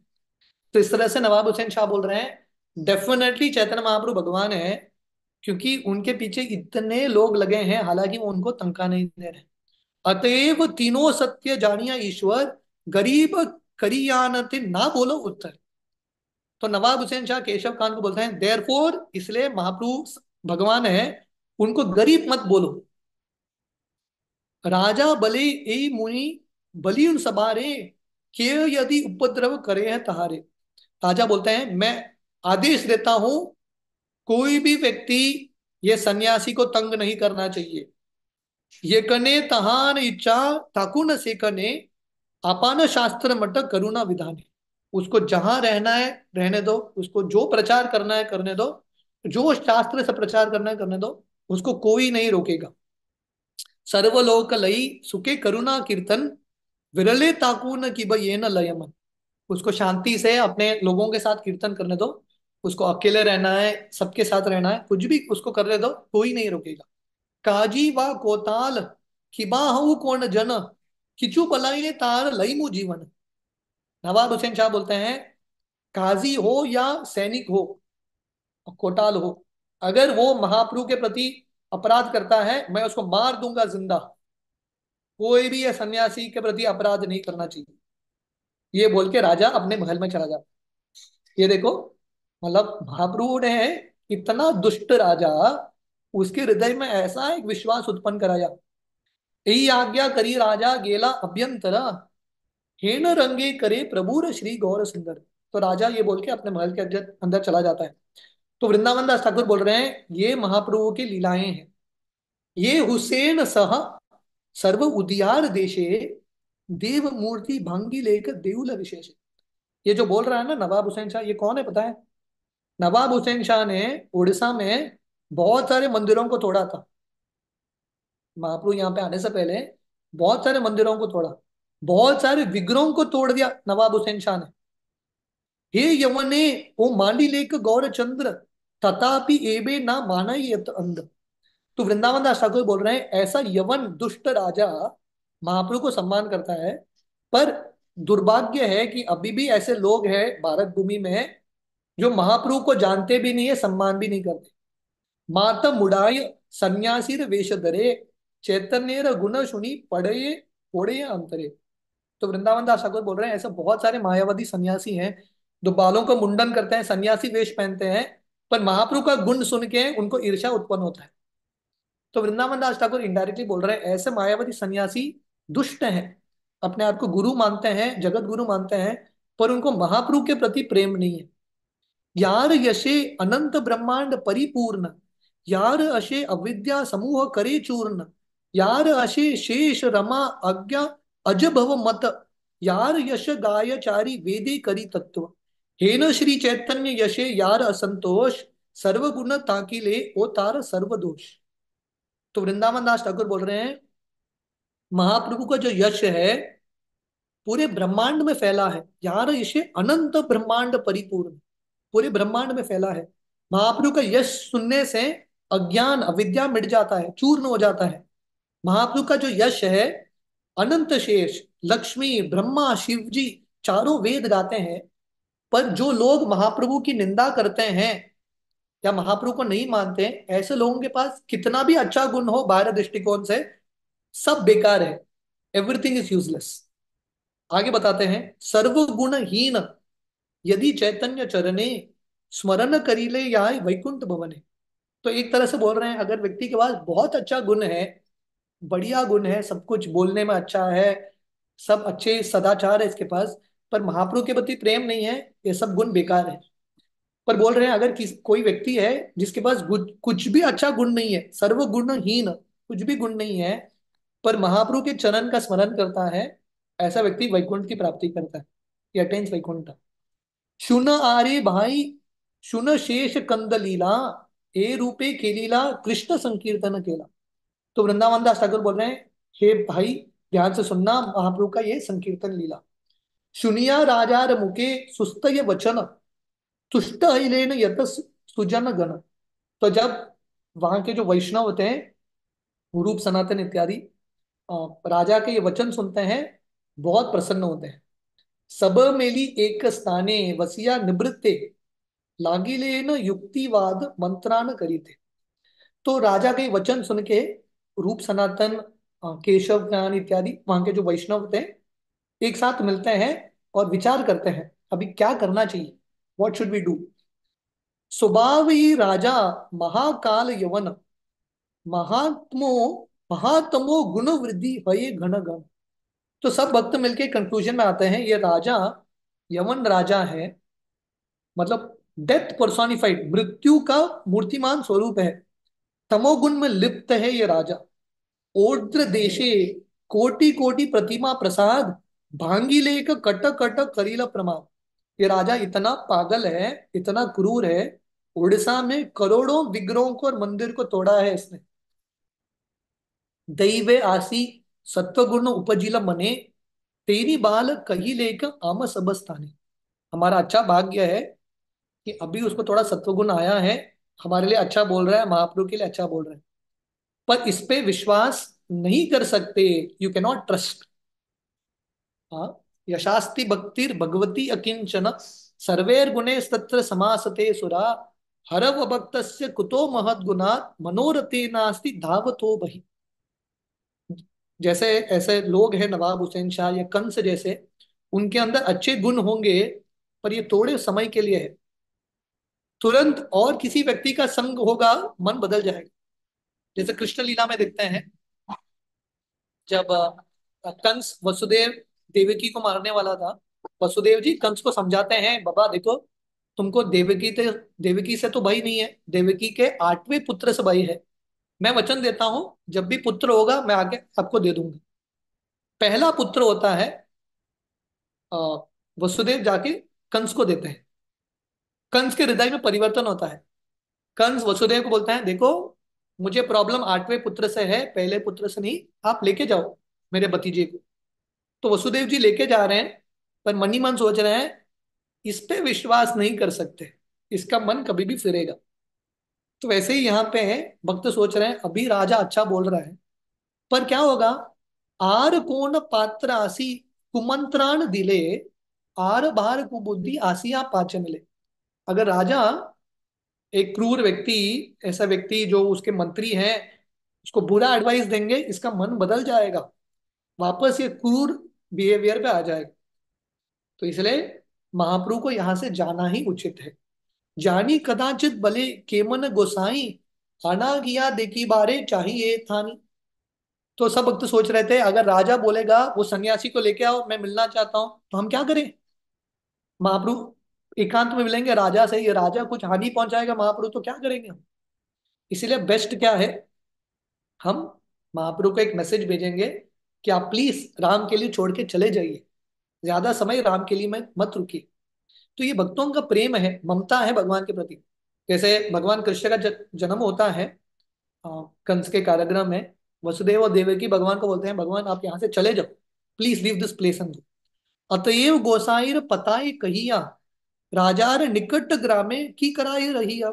तो इस तरह से नवाब हुसैन शाह बोल रहे हैं डेफिनेटली चैतन्य महाप्रभु भगवान है क्योंकि उनके पीछे इतने लोग लगे हैं हालांकि वो उनको तंका नहीं दे रहे अतएव तीनों सत्य जानिया ईश्वर गरीब करियानति ना बोलो उत्तर तो नवाब हुसैन शाह केशव कान को बोलते हैं देर फोर इसलिए महाप्रभु भगवान है उनको गरीब मत बोलो राजा बलि ए मुनि बलि उन सबारे के यदि उपद्रव करे हैं तहारे राजा बोलते हैं मैं आदेश देता हूं कोई भी व्यक्ति ये सन्यासी को तंग नहीं करना चाहिए ये कने तहान इच्छा ठाकुर से कने अपान शास्त्र मट करुणा विधान उसको जहां रहना है रहने दो उसको जो प्रचार करना है करने दो जो शास्त्र से प्रचार करना है करने दो उसको कोई नहीं रोकेगा सर्वलोक लई सुखे करुणा कीर्तन विरले ताकू न कि ये न लयमन उसको शांति से अपने लोगों के साथ कीर्तन करने दो उसको अकेले रहना है सबके साथ रहना है कुछ भी उसको कर ले दो तो कोई नहीं रोकेगा काजी व कोताल कि कौन जन किचू पलाई तार लई मु जीवन नवाब हुसैन शाह बोलते हैं काजी हो या सैनिक हो कोटाल हो अगर वो महाप्रु के प्रति अपराध करता है मैं उसको मार दूंगा जिंदा कोई भी यह सन्यासी के प्रति अपराध नहीं करना चाहिए ये बोल के राजा अपने महल में चला जाता ये देखो मतलब भाबरूड है इतना दुष्ट राजा उसके हृदय में ऐसा एक विश्वास उत्पन्न कराया यही आज्ञा करी राजा गेला अभ्यंतरा हेन रंगे करे प्रभु श्री गौर सुंदर तो राजा ये बोल के अपने महल के अंदर चला जाता है तो वृंदावन दास ठाकुर बोल रहे हैं ये महाप्रभु की लीलाएं हैं ये हुसैन सह सर्व उदियार देशे देव मूर्ति भंगी लेकर देउल विशेष ये जो बोल रहा है ना नवाब हुसैन शाह ये कौन है पता है नवाब हुसैन शाह ने उड़ीसा में बहुत सारे मंदिरों को तोड़ा था महाप्रभु यहाँ पे आने से पहले बहुत सारे मंदिरों को तोड़ा बहुत सारे विग्रहों को तोड़ दिया नवाब हुसैन शाह ने हे यवने ओ मांडी लेख गौर चंद्र तथापि एबे ना माना ये अंध तो वृंदावन दास ठाकुर बोल रहे हैं ऐसा यवन दुष्ट राजा महाप्रभु को सम्मान करता है पर दुर्भाग्य है कि अभी भी ऐसे लोग हैं भारत भूमि में जो महाप्रभु को जानते भी नहीं है सम्मान भी नहीं करते मात मुड़ाय सन्यासी वेश धरे चैतन्य गुण सुनी पड़े पोड़े अंतरे तो वृंदावन दास ठाकुर बोल रहे हैं ऐसे बहुत सारे मायावादी सन्यासी हैं जो बालों को मुंडन करते हैं सन्यासी वेश पहनते हैं पर महाप्रभु का गुण सुन के उनको ईर्षा उत्पन्न होता है तो वृंदावन दास ठाकुर इंडायरेक्टली बोल रहे हैं ऐसे मायावादी सन्यासी दुष्ट हैं अपने आप को गुरु मानते हैं जगत गुरु मानते हैं पर उनको महाप्रभु के प्रति प्रेम नहीं है यार यशे अनंत ब्रह्मांड परिपूर्ण यार अशे अविद्या समूह करे चूर्ण यार अशे शेष रमा अज्ञा अजभव मत यार यश गायचारी वेदे करी तत्व हेन श्री चैतन्य यशे यार असंतोष सर्वगुण ताकि ले ओ तार सर्वदोष तो वृंदावन दास ठाकुर बोल रहे हैं महाप्रभु का जो यश है पूरे ब्रह्मांड में फैला है यार यशे अनंत ब्रह्मांड परिपूर्ण पूरे ब्रह्मांड में फैला है महाप्रभु का यश सुनने से अज्ञान अविद्या मिट जाता है चूर्ण हो जाता है महाप्रभु का जो यश है अनंत शेष लक्ष्मी ब्रह्मा शिव जी चारों वेद गाते हैं पर जो लोग महाप्रभु की निंदा करते हैं या महाप्रभु को नहीं मानते ऐसे लोगों के पास कितना भी अच्छा गुण हो बाहर दृष्टिकोण से सब बेकार है एवरीथिंग इज यूजलेस आगे बताते हैं सर्वगुणहीन यदि चैतन्य चरणे स्मरण करीले यहाँ वैकुंठ भवने तो एक तरह से बोल रहे हैं अगर व्यक्ति के पास बहुत अच्छा गुण है बढ़िया गुण है सब कुछ बोलने में अच्छा है सब अच्छे सदाचार है इसके पास पर महाप्रभु के प्रति प्रेम नहीं है ये सब गुण बेकार है पर बोल रहे हैं अगर किस कोई व्यक्ति है जिसके पास कुछ भी अच्छा गुण नहीं है सर्व गुणहीन कुछ भी गुण नहीं है पर महाप्रभु के चरण का स्मरण करता है ऐसा व्यक्ति वैकुंठ की प्राप्ति करता है वैकुंठ सुन आरे भाई सुन शेष कंद लीला ए रूपे के लीला कृष्ण संकीर्तन केला तो वृंदावन दास ठाकुर बोल रहे हैं हे भाई ध्यान से सुनना महाप्रभु का ये संकीर्तन लीला सुनिया राजा रुके सुस्त ये वचन तुष्ट अलेन यत सुजन गण तो जब वहां के जो वैष्णव होते हैं रूप सनातन इत्यादि राजा के ये वचन सुनते हैं बहुत प्रसन्न होते हैं सब मेली एक स्थाने वसिया निवृत्ते लागिले न युक्तिवाद मंत्रान थे तो राजा के वचन सुन के रूप सनातन केशव ज्ञान इत्यादि वहां के जो वैष्णव थे एक साथ मिलते हैं और विचार करते हैं अभी क्या करना चाहिए वॉट शुड बी डू स्वभाव ही राजा महाकाल यवन महात्मो महात्मो गुण वृद्धि हये घन गण तो सब भक्त मिलके कंक्लूजन में आते हैं ये राजा यवन राजा है मतलब डेथ पर्सोनिफाइड मृत्यु का मूर्तिमान स्वरूप है तमोगुण में लिप्त है ये राजा ओर्द्र देशे कोटि कोटि प्रतिमा प्रसाद भांगी लेक कट कट करील प्रमा ये राजा इतना पागल है इतना क्रूर है उड़ीसा में करोड़ों विग्रहों को और मंदिर को तोड़ा है इसने दैव आसी सत्वगुण उपजिल मने तेरी बाल कही लेकर आम सब स्थाने हमारा अच्छा भाग्य है कि अभी उसको थोड़ा सत्वगुण आया है हमारे लिए अच्छा बोल रहा है महाप्रभु के लिए अच्छा बोल रहा है पर इस पे विश्वास नहीं कर सकते यू कैनॉट ट्रस्ट हाँ यशास्ति भक्तिर भगवती अकिंचन सर्वेर गुणे तत्र समासते सुरा हरव भक्त कुतो महद गुणा मनोरथे नास्ति धावतो बही जैसे ऐसे लोग हैं नवाब हुसैन शाह या कंस जैसे उनके अंदर अच्छे गुण होंगे पर ये थोड़े समय के लिए है तुरंत और किसी व्यक्ति का संग होगा मन बदल जाएगा जैसे कृष्ण लीला में देखते हैं जब कंस वसुदेव देवकी को मारने वाला था वसुदेव जी कंस को समझाते हैं बाबा देखो तुमको देवकी देवकी से तो भाई नहीं है देवकी के आठवें पुत्र से भाई है मैं वचन देता हूं जब भी पुत्र होगा मैं आगे आपको दे दूंगा पहला पुत्र होता है वसुदेव जाके कंस को देते हैं कंस के हृदय में परिवर्तन होता है कंस वसुदेव को बोलता है देखो मुझे प्रॉब्लम आठवें पुत्र से है पहले पुत्र से नहीं आप लेके जाओ मेरे भतीजे को तो वसुदेव जी लेके जा रहे हैं पर मनी मन सोच रहे हैं इस पे विश्वास नहीं कर सकते इसका मन कभी भी फिरेगा तो वैसे ही यहाँ पे है भक्त सोच रहे हैं अभी राजा अच्छा बोल रहा है पर क्या होगा आर कोण पात्र आसी कुमंत्राण दिले आर बार कुबुद्धि आसिया पाचन ले अगर राजा एक क्रूर व्यक्ति ऐसा व्यक्ति जो उसके मंत्री हैं उसको बुरा एडवाइस देंगे इसका मन बदल जाएगा वापस ये क्रूर बिहेवियर पे आ जाएगा तो इसलिए महाप्रभु को यहां से जाना ही उचित है जानी कदाचित भले केमन गोसाई आना किया देखी बारे चाहिए थानी तो सब भक्त सोच रहे थे अगर राजा बोलेगा वो सन्यासी को लेके आओ मैं मिलना चाहता हूं तो हम क्या करें महाप्रभु एकांत में मिलेंगे राजा से ये राजा कुछ हानि पहुंचाएगा महाप्रभु तो क्या करेंगे हम इसीलिए बेस्ट क्या है हम महाप्रभु को एक मैसेज भेजेंगे कि आप प्लीज राम के लिए छोड़ के चले जाइए ज्यादा समय राम के लिए मत रुकी तो ये भक्तों का प्रेम है ममता है भगवान के प्रति जैसे भगवान कृष्ण का जन्म होता है कंस के कारागृह में वसुदेव और देवकी भगवान को बोलते हैं भगवान आप यहाँ से चले जाओ please leave this place and अतएव गोसाईर पताए कहिया राजार निकट ग्रामे की कराए रहिया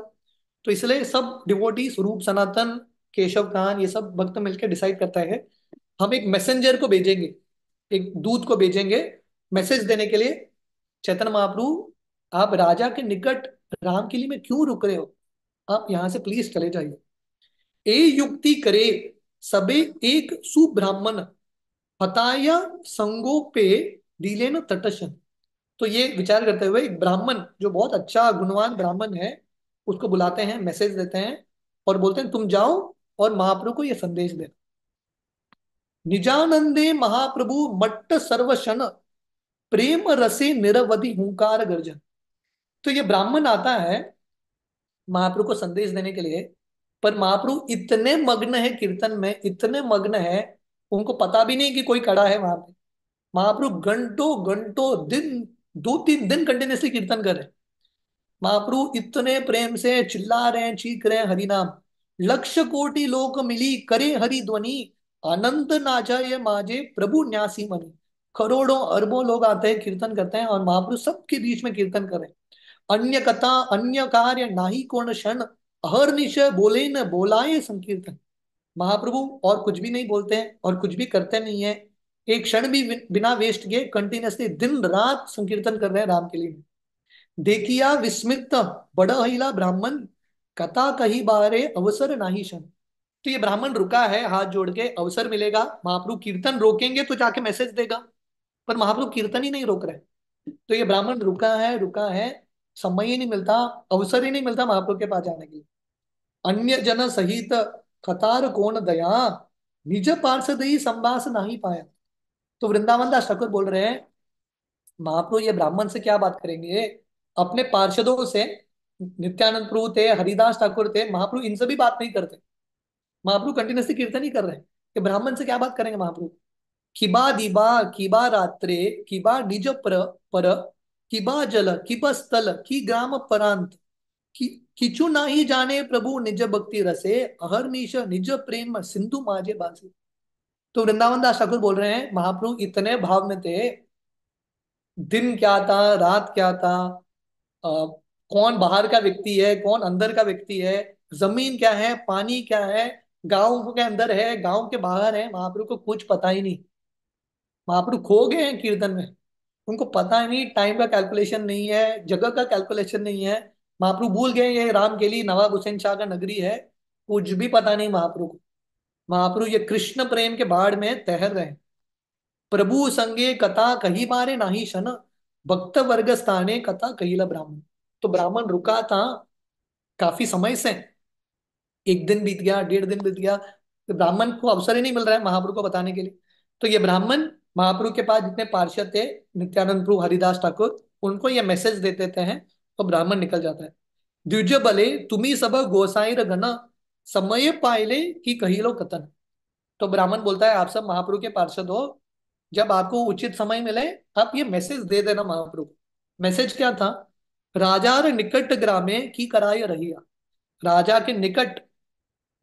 तो इसलिए सब डिवोटी स्वरूप सनातन केशव कान ये सब भक्त मिलकर डिसाइड करता है हम एक मैसेंजर को भेजेंगे एक दूत को भेजेंगे मैसेज देने के लिए चैतन महाप्रभु आप राजा के निकट राम के लिए में क्यों रुक रहे हो आप यहां से प्लीज चले जाइए ए युक्ति करे सबे एक सुब्राह्मण फताया संगो पे दिले न तटशन तो ये विचार करते हुए एक ब्राह्मण जो बहुत अच्छा गुणवान ब्राह्मण है उसको बुलाते हैं मैसेज देते हैं और बोलते हैं तुम जाओ और महाप्रभु को यह संदेश देना निजानंदे महाप्रभु मट्ट सर्वशन प्रेम रसे निरवधि हूंकार गर्जन तो ये ब्राह्मण आता है महाप्रभु को संदेश देने के लिए पर महाप्रभु इतने मग्न है कीर्तन में इतने मग्न है उनको पता भी नहीं कि कोई खड़ा है वहां पे महाप्रभु घंटों घंटों दिन दो तीन दिन कंटिन्यूसली कीर्तन कर रहे महाप्रभु इतने प्रेम से चिल्ला रहे हैं चीख रहे हैं हरिनाम लक्ष्य कोटि लोक मिली करे हरि ध्वनि अनंत नाचार्य माजे प्रभु न्यासी मनी करोड़ों अरबों लोग आते हैं कीर्तन करते हैं और महापुरुष सबके बीच में कीर्तन करें अन्य कथा अन्य कार्य नाही कोण क्षण अहर निशय बोले न बोलाए संकीर्तन महाप्रभु और कुछ भी नहीं बोलते हैं और कुछ भी करते नहीं है एक क्षण भी बिना वेस्ट किए कंटिन्यूसली दिन रात संकीर्तन कर रहे हैं राम के लिए देखिया विस्मित बड़ा हिला ब्राह्मण कथा कही बारे अवसर नाही क्षण तो ये ब्राह्मण रुका है हाथ जोड़ के अवसर मिलेगा महाप्रभु कीर्तन रोकेंगे तो जाके मैसेज देगा पर महाप्रभु कीर्तन ही नहीं रोक रहे तो ये ब्राह्मण रुका है रुका है समय ही नहीं मिलता अवसर ही नहीं मिलता महाप्रभु के पास जाने के लिए अन्य जन सहित कतार कोण दया निज पार्षद ही संभाष नहीं पाया तो वृंदावन दास ठाकुर बोल रहे हैं महाप्रभु ये ब्राह्मण से क्या बात करेंगे अपने पार्षदों से नित्यानंद प्रभु थे हरिदास ठाकुर थे महाप्रभु इनसे भी बात नहीं करते महाप्रभु कंटिन्यूसली कीर्तन ही कर रहे हैं कि ब्राह्मण से क्या बात करेंगे महाप्रभु किबा दिबा किबा रात्रे किबा निज पर पर किबा जल किब स्थल की ग्राम परांत कि किचु ही जाने प्रभु निज भक्ति रसे अहरनीश निज प्रेम सिंधु माजे बासे तो वृंदावन दास ठाकुर बोल रहे हैं महाप्रभु इतने भाव में थे दिन क्या था रात क्या था आ, कौन बाहर का व्यक्ति है कौन अंदर का व्यक्ति है जमीन क्या है पानी क्या है गांव के अंदर है गांव के बाहर है महाप्रभु को कुछ पता ही नहीं महाप्रभु तो खो गए हैं कीर्तन में उनको पता नहीं टाइम का कैलकुलेशन नहीं है जगह का कैलकुलेशन नहीं है महाप्रभु तो भूल गए ये राम के लिए नवाब हुसैन शाह का नगरी है कुछ भी पता नहीं महाप्रभु को तो। महाप्रभु ये कृष्ण प्रेम के बाढ़ में तहर रहे प्रभु संगे कथा कही मारे नाही शन भक्त वर्ग स्थाने कथा कहिला ब्राह्मण तो ब्राह्मण रुका था काफी समय से एक दिन बीत गया डेढ़ दिन बीत गया तो ब्राह्मण को अवसर ही नहीं मिल रहा है महाप्रभु को बताने के लिए तो ये ब्राह्मण महाप्रभु के पास जितने पार्षद थे नित्यानंद प्रभु हरिदास ठाकुर उनको ये मैसेज दे देते हैं तो ब्राह्मण निकल जाता है द्विज बले तुम्ही सब गोसाई घन समय पायले कही लो कथन तो ब्राह्मण बोलता है आप सब महाप्रभु के पार्षद हो जब आपको उचित समय मिले आप ये मैसेज दे देना महाप्रभु मैसेज क्या था राजा निकट ग्रामे की कराई रही राजा के निकट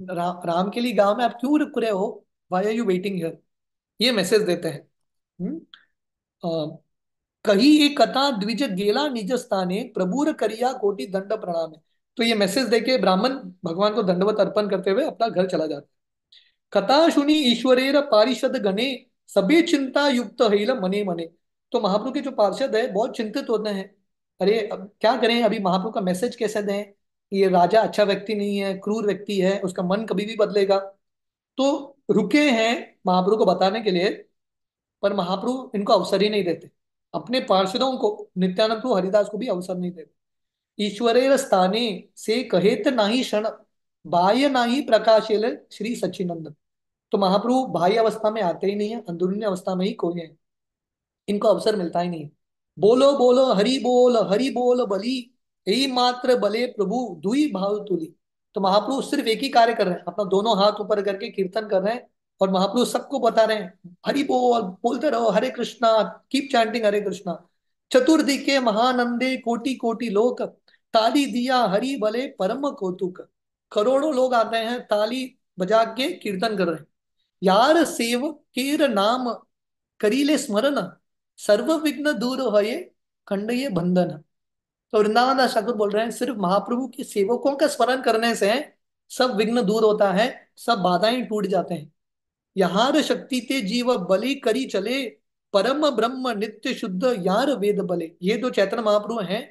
रा, राम के लिए गांव में आप क्यों रुक रहे हो why are you waiting here ये मैसेज देते हैं हम्म? कही एक कथा द्विज गेला निज स्थाने प्रभुर करिया कोटि दंड प्रणाम तो ये मैसेज देके ब्राह्मण भगवान को दंडवत अर्पण करते हुए अपना घर चला जाता कथा सुनी ईश्वरेर पारिषद गणे सभी चिंता युक्त हिल मने मने तो महाप्रभु के जो पार्षद है बहुत चिंतित होते हैं अरे अब क्या करें अभी महाप्रभु का मैसेज कैसे दें ये राजा अच्छा व्यक्ति नहीं है क्रूर व्यक्ति है उसका मन कभी भी बदलेगा तो रुके हैं महाप्रभु को बताने के लिए पर महाप्रभु इनको अवसर ही नहीं देते अपने पार्षदों को नित्यानंद प्रभु हरिदास को भी अवसर नहीं देते ईश्वरे स्थाने से कहेत नाही क्षण बाह्य नाही प्रकाशिल श्री सचिनंदन तो महाप्रभु बाह्य अवस्था में आते ही नहीं है अंदरूनी अवस्था में ही कोई है इनको अवसर मिलता ही नहीं बोलो बोलो हरि बोल हरि बोल बली यही मात्र बले प्रभु दुई भाव तुली तो महाप्रभु सिर्फ एक ही कार्य कर रहे हैं अपना दोनों हाथ ऊपर करके कीर्तन कर रहे हैं और महाप्रभु सबको बता रहे हैं हरि बोल बोलते रहो हरे कृष्णा कीप चैंटिंग हरे कृष्णा चतुर्दी के महानंदे कोटि कोटि लोक ताली दिया हरि भले परम कौतुक करोड़ों लोग आते हैं ताली बजा के कीर्तन कर रहे हैं यार सेव केर नाम करीले स्मरण सर्व विघ्न दूर हये खंड ये बंधन तो वृंदावन दास ठाकुर बोल रहे हैं सिर्फ महाप्रभु के सेवकों का स्मरण करने से सब विघ्न दूर होता है सब बाधाएं टूट जाते हैं शक्ति ते जीव बलि करी चले परम ब्रह्म नित्य शुद्ध यार वेद बले ये जो चैतन्य महाप्रभु हैं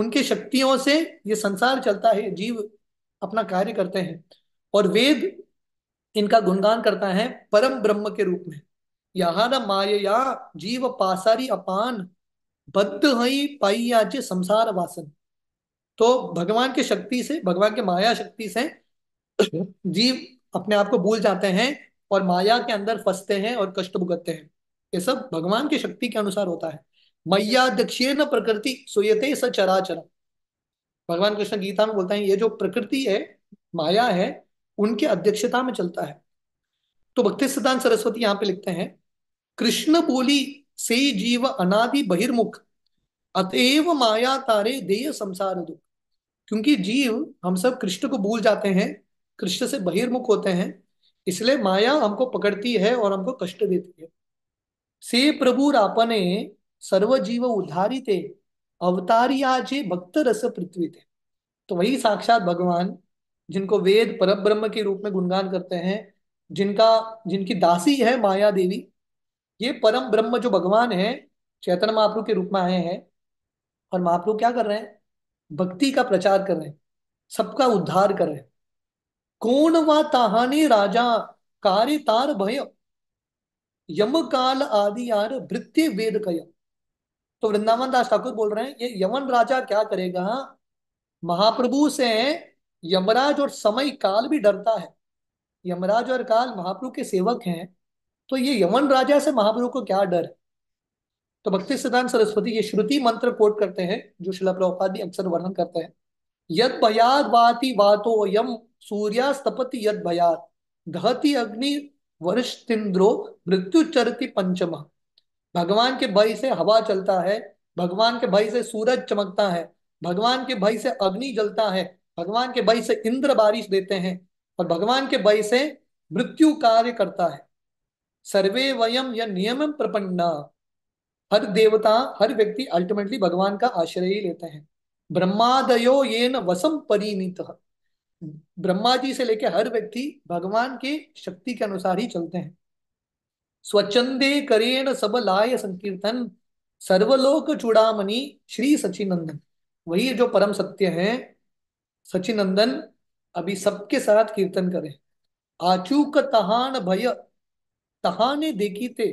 उनके शक्तियों से ये संसार चलता है जीव अपना कार्य करते हैं और वेद इनका गुणगान करता है परम ब्रह्म के रूप में यहाँ न माया जीव पासारी अपान बद्ध हई पाइयाज संसार वासन तो भगवान के शक्ति से भगवान के माया शक्ति से जीव अपने आप को भूल जाते हैं और माया के अंदर फंसते हैं और कष्ट भुगतते हैं ये सब भगवान की शक्ति के अनुसार होता है मैया दक्षिण प्रकृति सुयते स चरा भगवान कृष्ण गीता में बोलता है ये जो प्रकृति है माया है उनके अध्यक्षता में चलता है तो भक्ति सिद्धांत सरस्वती यहाँ पे लिखते हैं कृष्ण बोली से जीव अनादि बहिर्मुख अतएव माया तारे देय संसार दुख क्योंकि जीव हम सब कृष्ण को भूल जाते हैं कृष्ण से बहिर्मुख होते हैं इसलिए माया हमको पकड़ती है और हमको कष्ट देती है से प्रभु रापने सर्व जीव उद्धारी थे अवतारी आज भक्त रस पृथ्वी थे तो वही साक्षात भगवान जिनको वेद पर ब्रह्म के रूप में गुणगान करते हैं जिनका जिनकी दासी है माया देवी ये परम ब्रह्म जो भगवान है चैतन्य महाप्रु के रूप में आए हैं और महाप्रु क्या कर रहे हैं भक्ति का प्रचार कर रहे हैं सबका उद्धार कर रहे हैं कौन वा ताहाने राजा तार भय यम काल आदि यार वृत्ति वेद कय तो वृंदावन दास ठाकुर बोल रहे हैं ये यमन राजा क्या करेगा महाप्रभु से यमराज और समय काल भी डरता है यमराज और काल महाप्रभु के सेवक हैं तो ये यमन राजा से महाप्रभु को क्या डर है तो भक्ति सिद्धांत सरस्वती ये श्रुति मंत्र कोट करते हैं जो शिला प्रभुपाद अक्सर वर्णन करते हैं यद भयाद वाति वातो यम सूर्यास्तपति यद भयात दहती अग्नि वरिष्ठिंद्रो मृत्यु चरति पंचम भगवान के भय से हवा चलता है भगवान के भय से सूरज चमकता है भगवान के भय से अग्नि जलता है भगवान के भय से इंद्र बारिश देते हैं और भगवान के भय से मृत्यु कार्य करता है सर्वे वयम या नियम प्रपन्ना हर देवता हर व्यक्ति अल्टीमेटली भगवान का आश्रय ही लेते हैं ब्रह्मादयो ये न वसम परिणित ब्रह्मा जी से लेकर हर व्यक्ति भगवान के शक्ति के अनुसार ही चलते हैं स्वच्छंदे करेण सब लाय संकीर्तन सर्वलोक चूड़ामणि श्री सचिनंदन वही जो परम सत्य है सचिनंदन अभी सबके साथ कीर्तन करें आचूक तहान भय तहाने देखी थे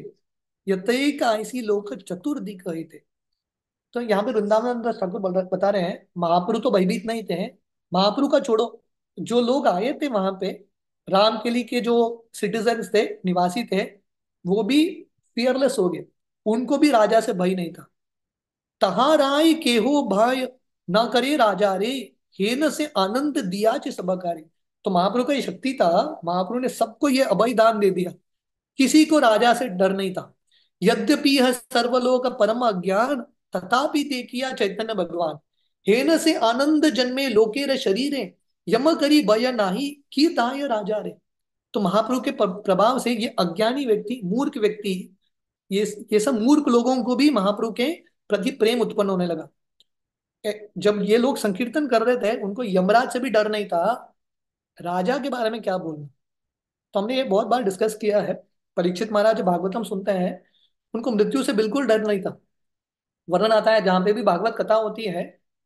यतई ऐसी लोक चतुर दिख थे तो यहाँ पे वृंदावन ठाकुर बता रहे हैं महापुरु तो भयभीत नहीं थे महापुरु का छोड़ो जो लोग आए थे वहां पे रामकेली के जो सिटीजन थे निवासी थे वो भी फियरलेस हो गए उनको भी राजा से भय नहीं था तहा राय केहो भय ना करे राजा रे हेन से आनंद दिया चे सबकारी तो महाप्रभु का ये शक्ति था महाप्रु ने सबको ये अभय दान दे दिया किसी को राजा से डर नहीं था यद्यपि यह सर्वलोक परम अज्ञान तथापि दे किया चैतन्य भगवान हेन से आनंद जन्मे लोकेर शरीरें यम करी भय नाही की ताय राजा रे तो महाप्रभु के प्रभाव से ये अज्ञानी व्यक्ति मूर्ख व्यक्ति ये ये सब मूर्ख लोगों को भी महाप्रभु के प्रति प्रेम उत्पन्न होने लगा जब ये लोग संकीर्तन कर रहे थे उनको यमराज से भी डर नहीं था राजा के बारे में क्या बोलना तो हमने ये बहुत बार डिस्कस किया है परीक्षित महाराज भागवतम सुनते हैं उनको मृत्यु से बिल्कुल डर नहीं था वर्णन आता है जहां पे भी भागवत कथा होती है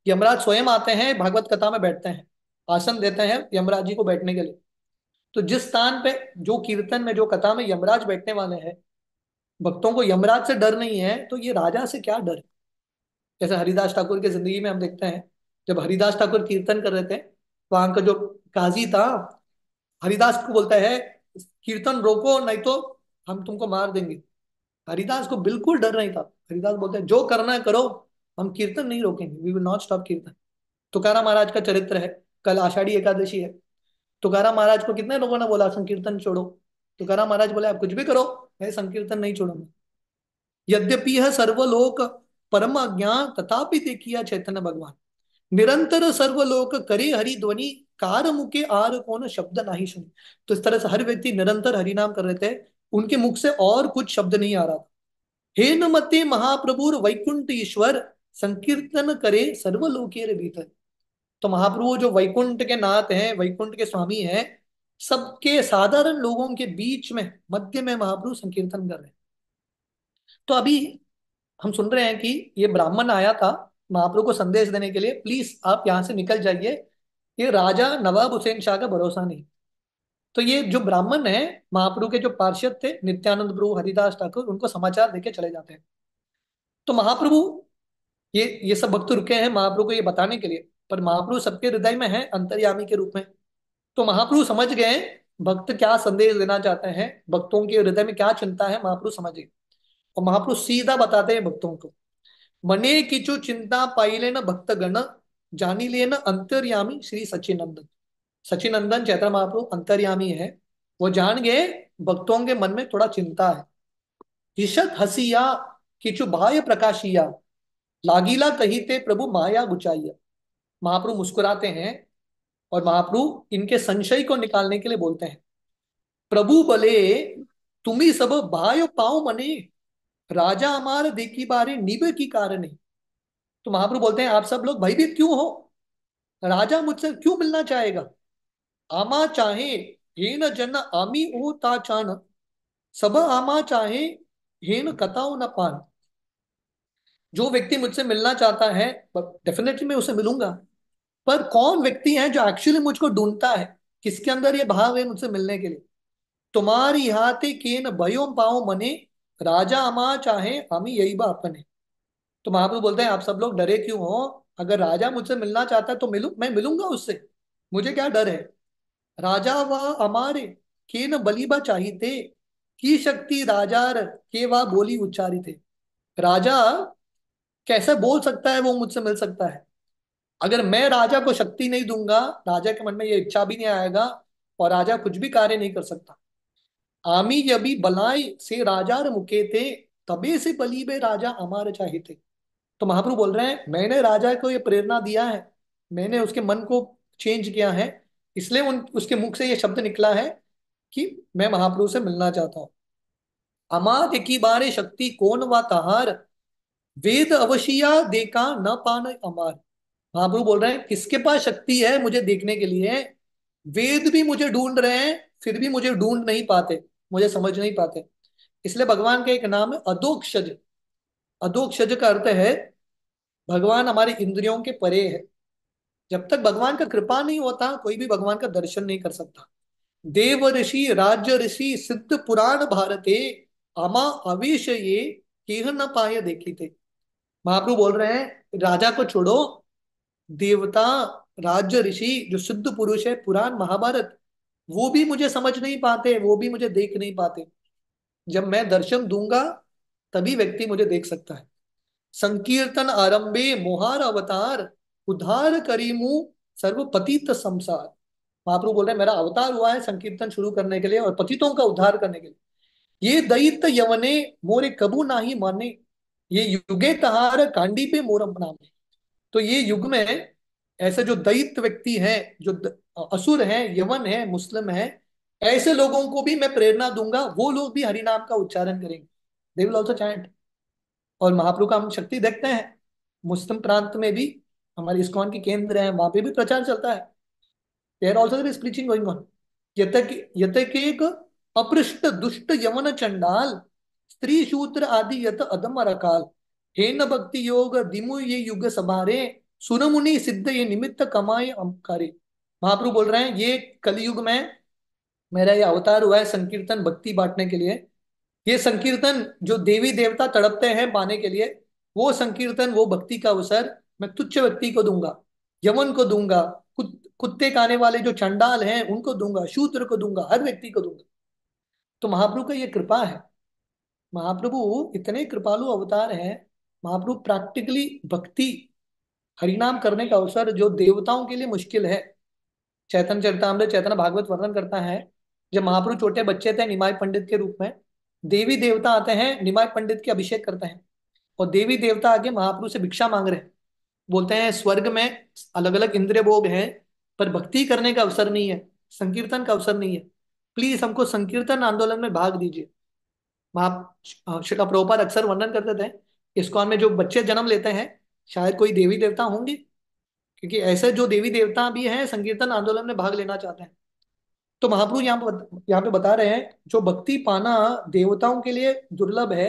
यमराज स्वयं आते हैं भागवत कथा में बैठते हैं आसन देते हैं यमराज जी को बैठने के लिए तो जिस स्थान पे जो कीर्तन में जो कथा में यमराज बैठने वाले हैं भक्तों को यमराज से डर नहीं है तो ये राजा से क्या डर है जैसे हरिदास ठाकुर की जिंदगी में हम देखते हैं जब हरिदास ठाकुर कीर्तन कर रहे थे वहां का जो काजी था हरिदास को बोलता है कीर्तन रोको नहीं तो हम तुमको मार देंगे हरिदास को बिल्कुल डर नहीं था हरिदास बोलते हैं जो करना है करो हम कीर्तन नहीं रोकेंगे वी विल नॉट स्टॉप कीर्तन तुकारा तो महाराज का चरित्र है कल आषाढ़ी एकादशी है तुकारा महाराज को कितने लोगों ने बोला संकीर्तन छोड़ो तुकारा महाराज बोले आप कुछ भी करो मैं संकीर्तन नहीं छोड़ूंगा यद्यपि है सर्वलोक परम अज्ञा तथापि देखिया चैतन्य भगवान निरंतर सर्वलोक करे हरि ध्वनि कार मुके आर कौन शब्द नहीं सुने तो इस तरह से हर व्यक्ति निरंतर हरिनाम कर रहे थे उनके मुख से और कुछ शब्द नहीं आ रहा था हे नमते महाप्रभुर वैकुंठ ईश्वर संकीर्तन करे सर्वलोके भीतर तो महाप्रभु जो वैकुंठ के नाथ हैं वैकुंठ के स्वामी हैं सबके साधारण लोगों के बीच में मध्य में महाप्रभु संकीर्तन कर रहे हैं तो अभी हम सुन रहे हैं कि ये ब्राह्मण आया था महाप्रभु को संदेश देने के लिए प्लीज आप यहाँ से निकल जाइए ये राजा नवाब हुसैन शाह का भरोसा नहीं तो ये जो ब्राह्मण है महाप्रभु के जो पार्षद थे नित्यानंद प्रभु हरिदास ठाकुर उनको समाचार देके चले जाते हैं तो महाप्रभु ये ये सब भक्त रुके हैं महाप्रभु को ये बताने के लिए पर महाप्रभु सबके हृदय में है अंतर्यामी के रूप में तो महाप्रु समझ गए भक्त क्या संदेश देना चाहते हैं भक्तों के हृदय में क्या चिंता है महाप्रु समझ गए और महाप्रु सीधा बताते हैं भक्तों को मने किचु चिंता पाई लेना भक्त गण जानी लेना अंतर्यामी श्री सचिनंदन सचिनंदन चैत्र महाप्रभु अंतर्यामी है वो जान गए भक्तों के मन में थोड़ा चिंता है ईशत हसिया किचु बाह्य प्रकाशिया लागीला कही ते प्रभु माया गुचाइया महाप्रभु मुस्कुराते हैं और महाप्रभु इनके संशय को निकालने के लिए बोलते हैं प्रभु बले तुम्ही सब भाई पाओ मने राजा अमार देखी बारे निब की कारण तो महाप्रभु बोलते हैं आप सब लोग भयभीत क्यों हो राजा मुझसे क्यों मिलना चाहेगा आमा चाहे हे न जन आमी ओ ता चान सब आमा चाहे हे न कताओ न पान जो व्यक्ति मुझसे मिलना चाहता है डेफिनेटली मैं उसे मिलूंगा पर कौन व्यक्ति है जो एक्चुअली मुझको ढूंढता है किसके अंदर ये भाव है मुझसे मिलने के लिए तुम्हारी हाथे के न भयो पाओ मने राजा अमा चाहे हमी यही बा अपने तो महाप्रभु बोलते हैं आप सब लोग डरे क्यों हो अगर राजा मुझसे मिलना चाहता है तो मिलू मैं मिलूंगा उससे मुझे क्या डर है राजा वह अमारे के न बलिबा चाहिए की शक्ति राजा के वा बोली उच्चारी थे राजा कैसे बोल सकता है वो मुझसे मिल सकता है अगर मैं राजा को शक्ति नहीं दूंगा राजा के मन में ये इच्छा भी नहीं आएगा और राजा कुछ भी कार्य नहीं कर सकता आमी यभी बलाय से राजा मुके थे तबे से बे राजा अमार थे तो महाप्रभु बोल रहे हैं मैंने राजा को ये प्रेरणा दिया है मैंने उसके मन को चेंज किया है इसलिए उन उसके मुख से ये शब्द निकला है कि मैं महाप्रभु से मिलना चाहता हूं अमाद की बारे शक्ति कौन व तहार वेद अवशिया देखा न पान अमार महाप्रु बोल रहे हैं किसके पास शक्ति है मुझे देखने के लिए वेद भी मुझे ढूंढ रहे हैं फिर भी मुझे ढूंढ नहीं पाते मुझे समझ नहीं पाते इसलिए भगवान का एक नाम है अधोक्षज अधोक्षज का अर्थ है भगवान हमारे इंद्रियों के परे है जब तक भगवान का कृपा नहीं होता कोई भी भगवान का दर्शन नहीं कर सकता देव ऋषि राज्य ऋषि सिद्ध पुराण भारते अमा अविश ये न पाए देखी थे महाप्रभु बोल रहे हैं राजा को छोड़ो देवता राज्य ऋषि जो सिद्ध पुरुष है पुराण महाभारत वो भी मुझे समझ नहीं पाते वो भी मुझे देख नहीं पाते जब मैं दर्शन दूंगा तभी व्यक्ति मुझे देख सकता है संकीर्तन आरंभे मोहार अवतार करी करीमु सर्व पतित संसार महाप्रभु बोल रहे मेरा अवतार हुआ है संकीर्तन शुरू करने के लिए और पतितों का उद्धार करने के लिए ये दैत्य यवने मोरे कबू ना ही माने ये युगे तहार कांडी पे मोरम नामे तो ये युग में ऐसे जो दैत व्यक्ति हैं जो असुर हैं यवन है मुस्लिम है ऐसे लोगों को भी मैं प्रेरणा दूंगा वो लोग भी हरिनाम का उच्चारण करेंगे दे विल ऑल्सो चैंट और महाप्रभु का हम शक्ति देखते हैं मुस्लिम प्रांत में भी हमारे इस्कॉन के केंद्र है वहां पे भी प्रचार चलता है इज प्रीचिंग गोइंग ऑन यत एक अपृष्ट दुष्ट यमन चंडाल स्त्री शूत्र आदि यत अदम अकाल हेन भक्ति योग दिमु ये युग समारे सुनमुनि सिद्ध ये निमित्त कमाए अमकारे महाप्रभु बोल रहे हैं ये कलयुग में मेरा ये अवतार हुआ है संकीर्तन भक्ति बांटने के लिए ये संकीर्तन जो देवी देवता तड़पते हैं पाने के लिए वो संकीर्तन वो भक्ति का अवसर मैं तुच्छ व्यक्ति को दूंगा यमन को दूंगा कुत्ते काने वाले जो चंडाल हैं उनको दूंगा शूत्र को दूंगा हर व्यक्ति को दूंगा तो महाप्रभु का ये कृपा है महाप्रभु इतने कृपालु अवतार हैं महाप्रभु प्रैक्टिकली भक्ति हरिनाम करने का अवसर जो देवताओं के लिए मुश्किल है चैतन चरतामृत चैतन भागवत वर्णन करता है जब महाप्रभु छोटे बच्चे थे निमाय पंडित के रूप में देवी देवता आते हैं निमाय पंडित के अभिषेक करते हैं और देवी देवता आगे महाप्रभु से भिक्षा मांग रहे हैं बोलते हैं स्वर्ग में अलग अलग इंद्रिय भोग हैं पर भक्ति करने का अवसर नहीं है संकीर्तन का अवसर नहीं है प्लीज हमको संकीर्तन आंदोलन में भाग दीजिए महाशिला अक्सर वर्णन करते थे कौन में जो बच्चे जन्म लेते हैं शायद कोई देवी देवता होंगे क्योंकि ऐसे जो देवी देवता भी हैं संकीर्तन आंदोलन में भाग लेना चाहते हैं तो महाप्रभु यहाँ पर यहाँ पे बता रहे हैं जो भक्ति पाना देवताओं के लिए दुर्लभ है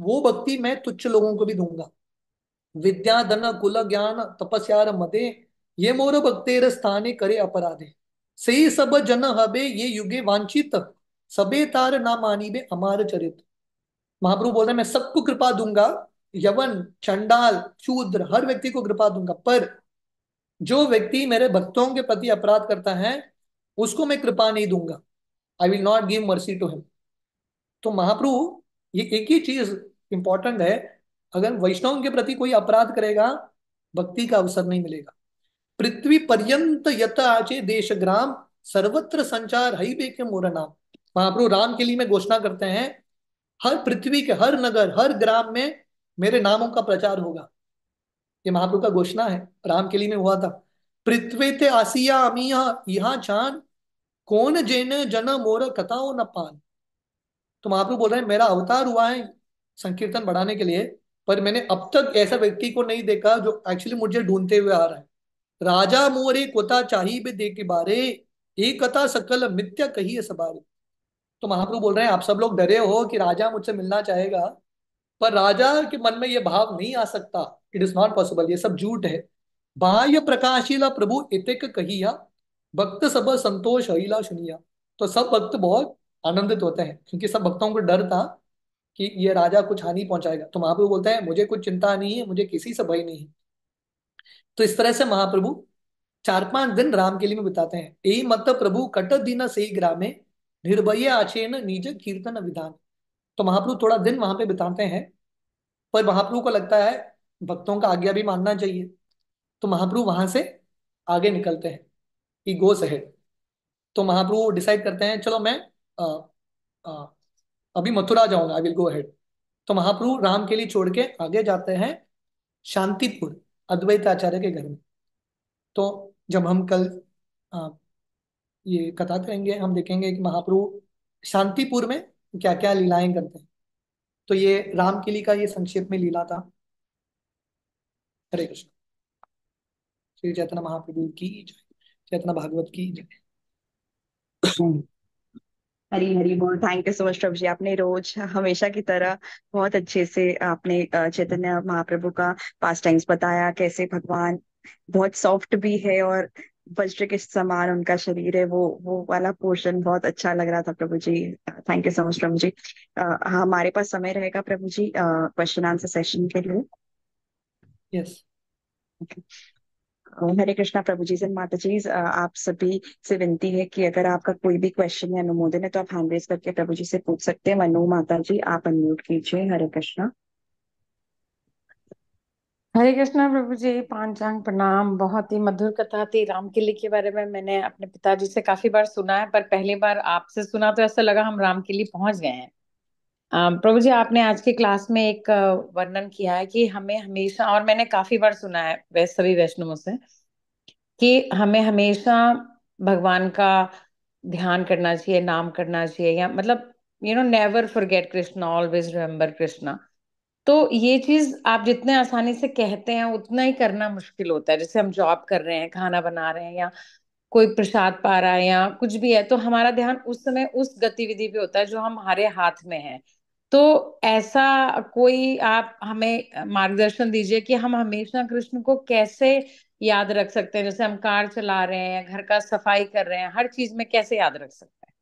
वो भक्ति मैं तुच्छ लोगों को भी दूंगा विद्या धन कुल ज्ञान तपस्या मदे ये मोर भक्तेर स्थाने करे अपराधे सही सब जन हबे ये युगे वांछित सबे तार ना मानी बे अमार चरित महाप्रभु बोल रहे मैं सबको कृपा दूंगा यवन चंडाल शूद्र हर व्यक्ति को कृपा दूंगा पर जो व्यक्ति मेरे भक्तों के प्रति अपराध करता है उसको मैं कृपा नहीं दूंगा I will not give mercy to him तो महाप्रभु ये एक ही चीज इंपॉर्टेंट है अगर वैष्णव के प्रति कोई अपराध करेगा भक्ति का अवसर नहीं मिलेगा पृथ्वी पर्यंत यत आचे देश ग्राम सर्वत्र संचार हई बे के मोर नाम महाप्रभु राम के लिए में घोषणा करते हैं हर पृथ्वी के हर नगर हर ग्राम में मेरे नामों का प्रचार होगा ये महाप्रभु का घोषणा है राम के लिए में हुआ था पृथ्वी ते आसिया अमिया यहाँ जान कौन जेन जन मोर कथाओ न पान तो महाप्रभु बोल रहे हैं मेरा अवतार हुआ है संकीर्तन बढ़ाने के लिए पर मैंने अब तक ऐसा व्यक्ति को नहीं देखा जो एक्चुअली मुझे ढूंढते हुए आ रहा है राजा मोरे कोता चाही बे दे के बारे एक कथा सकल मित्य कही है सबारे तो महाप्रभु बोल रहे हैं आप सब लोग डरे हो कि राजा मुझसे मिलना चाहेगा पर राजा के मन में यह भाव नहीं आ सकता इट इज नॉट पॉसिबल ये सब झूठ है बाह्य प्रकाशीला प्रभु इतिक कहिया भक्त सब संतोष हईला सुनिया तो सब भक्त बहुत आनंदित होते हैं क्योंकि सब भक्तों को डर था कि ये राजा कुछ हानि पहुंचाएगा तो महाप्रभु बोलते हैं मुझे कुछ चिंता नहीं है मुझे किसी से भय नहीं है तो इस तरह से महाप्रभु चार पांच दिन राम के लिए में बिताते हैं यही मत प्रभु कट दिन से ग्रामे निर्भय आचेन निज कीर्तन विधान तो महाप्रभु थोड़ा दिन वहां पे बिताते हैं पर महाप्रभु को लगता है भक्तों का आज्ञा भी मानना चाहिए तो महाप्रभु वहां से आगे निकलते हैं ही गो अहेड तो महाप्रभु डिसाइड करते हैं चलो मैं आ, आ, अभी मथुरा जाऊंगा आई विल गो हेड तो महाप्रभु राम के लिए छोड़ के आगे जाते हैं शांतिपुर अद्वैत आचार्य के घर में तो जब हम कल आ, ये कथा करेंगे हम देखेंगे कि महाप्रभु शांतिपुर में क्या क्या लीलाएं करते हैं तो ये राम किली का ये संक्षेप में लीला था हरे कृष्ण श्री चैतन्य महाप्रभु की जय चैतन्य भागवत की जय हरी हरी बोल थैंक यू सो मच प्रभु जी आपने रोज हमेशा की तरह बहुत अच्छे से आपने चैतन्य महाप्रभु का पास टाइम्स बताया कैसे भगवान बहुत सॉफ्ट भी है और वज्र के समान उनका शरीर है वो वो वाला पोर्शन बहुत अच्छा लग रहा था प्रभु जी थैंक यू सो मच प्रभु जी हाँ, हमारे पास समय रहेगा प्रभु जी क्वेश्चन आंसर सेशन के लिए yes yes. okay. Hare Krishna प्रभु जी एंड माता जी आप सभी से विनती है कि अगर आपका कोई भी क्वेश्चन या अनुमोदन है तो आप हैंड रेज करके प्रभु जी से पूछ सकते हैं मनु माता जी आप अनम्यूट कीजिए हरे कृष्णा हरे कृष्णा प्रभु जी पांचांग प्रणाम बहुत ही मधुर कथा थी राम किले के बारे में मैंने अपने पिताजी से काफी बार सुना है पर पहली बार आपसे सुना तो ऐसा लगा हम राम किले पहुंच गए हैं प्रभु जी आपने आज की क्लास में एक वर्णन किया है कि हमें हमेशा और मैंने काफी बार सुना है वै, सभी वैष्णवों से कि हमें हमेशा भगवान का ध्यान करना चाहिए नाम करना चाहिए या मतलब you know never forget Krishna always remember Krishna तो ये चीज आप जितने आसानी से कहते हैं उतना ही करना मुश्किल होता है जैसे हम जॉब कर रहे हैं खाना बना रहे हैं या कोई प्रसाद पा रहा है या कुछ भी है तो हमारा ध्यान उस समय उस गतिविधि पे होता है जो हमारे हाथ में है तो ऐसा कोई आप हमें मार्गदर्शन दीजिए कि हम हमेशा कृष्ण को कैसे याद रख सकते हैं जैसे हम कार चला रहे हैं घर का सफाई कर रहे हैं हर चीज में कैसे याद रख सकते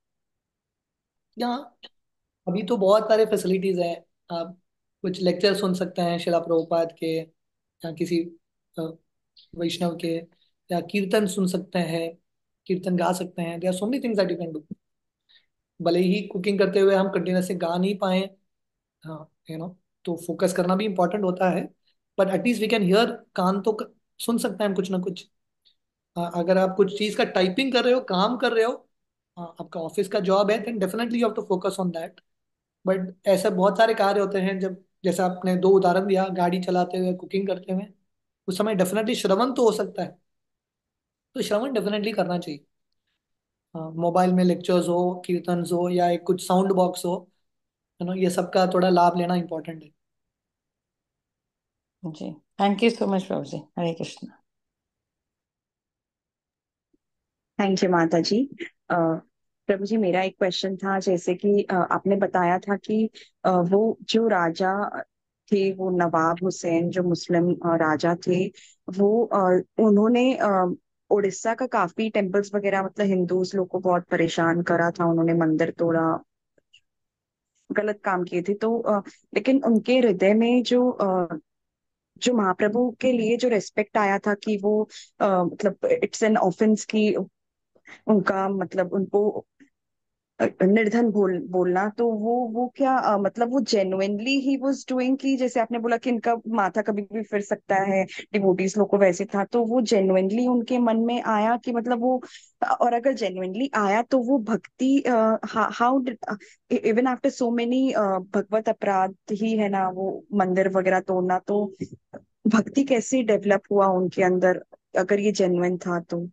हैं अभी तो बहुत सारे फैसिलिटीज हैं आप कुछ लेक्चर सुन सकते हैं शिला प्रभुपाद के या किसी वैष्णव के या कीर्तन सुन सकते हैं कीर्तन गा सकते हैं there so many things that you can do भले ही कुकिंग करते हुए हम कंटिन्यूसली गा नहीं पाए हाँ यू नो तो फोकस करना भी इम्पोर्टेंट होता है but at least we can hear कान तो सुन सकते हैं हम कुछ ना कुछ अगर आप कुछ चीज का टाइपिंग कर रहे हो काम कर रहे हो आपका ऑफिस का जॉब है then definitely you have to focus on that but ऐसे बहुत सारे कार्य होते हैं जब जैसे आपने दो उदाहरण दिया गाड़ी चलाते हुए कुकिंग करते हुए उस समय डेफिनेटली श्रवण तो हो सकता है तो श्रवण डेफिनेटली करना चाहिए मोबाइल हाँ, में लेक्चर्स हो कीर्तन हो या एक कुछ साउंड बॉक्स हो यू नो ये सब का थोड़ा लाभ लेना इम्पोर्टेंट है जी थैंक यू सो मच प्रभु जी हरे कृष्ण थैंक यू माता जी uh... प्रभु जी मेरा एक क्वेश्चन था जैसे कि आपने बताया था कि वो जो राजा थे वो नवाब हुसैन जो मुस्लिम राजा थे वो उन्होंने उड़ीसा का काफी टेम्पल्स वगैरह मतलब हिंदू लोग को बहुत परेशान करा था उन्होंने मंदिर तोड़ा गलत काम किए थे तो लेकिन उनके हृदय में जो जो महाप्रभु के लिए जो रेस्पेक्ट आया था कि वो मतलब इट्स एन ऑफेंस की उनका मतलब उनको निर्धन बोल बोलना तो वो वो क्या आ, मतलब वो जेनुअनली ही वॉज डूइंग कि जैसे आपने बोला कि इनका माथा कभी भी फिर सकता है डिवोटीज लोग को वैसे था तो वो जेनुअनली उनके मन में आया कि मतलब वो और अगर जेनुअनली आया तो वो भक्ति how even after so many भगवत अपराध ही है ना वो मंदिर वगैरह तोड़ना तो भक्ति कैसे डेवलप हुआ उनके अंदर अगर ये जेन्युन था तो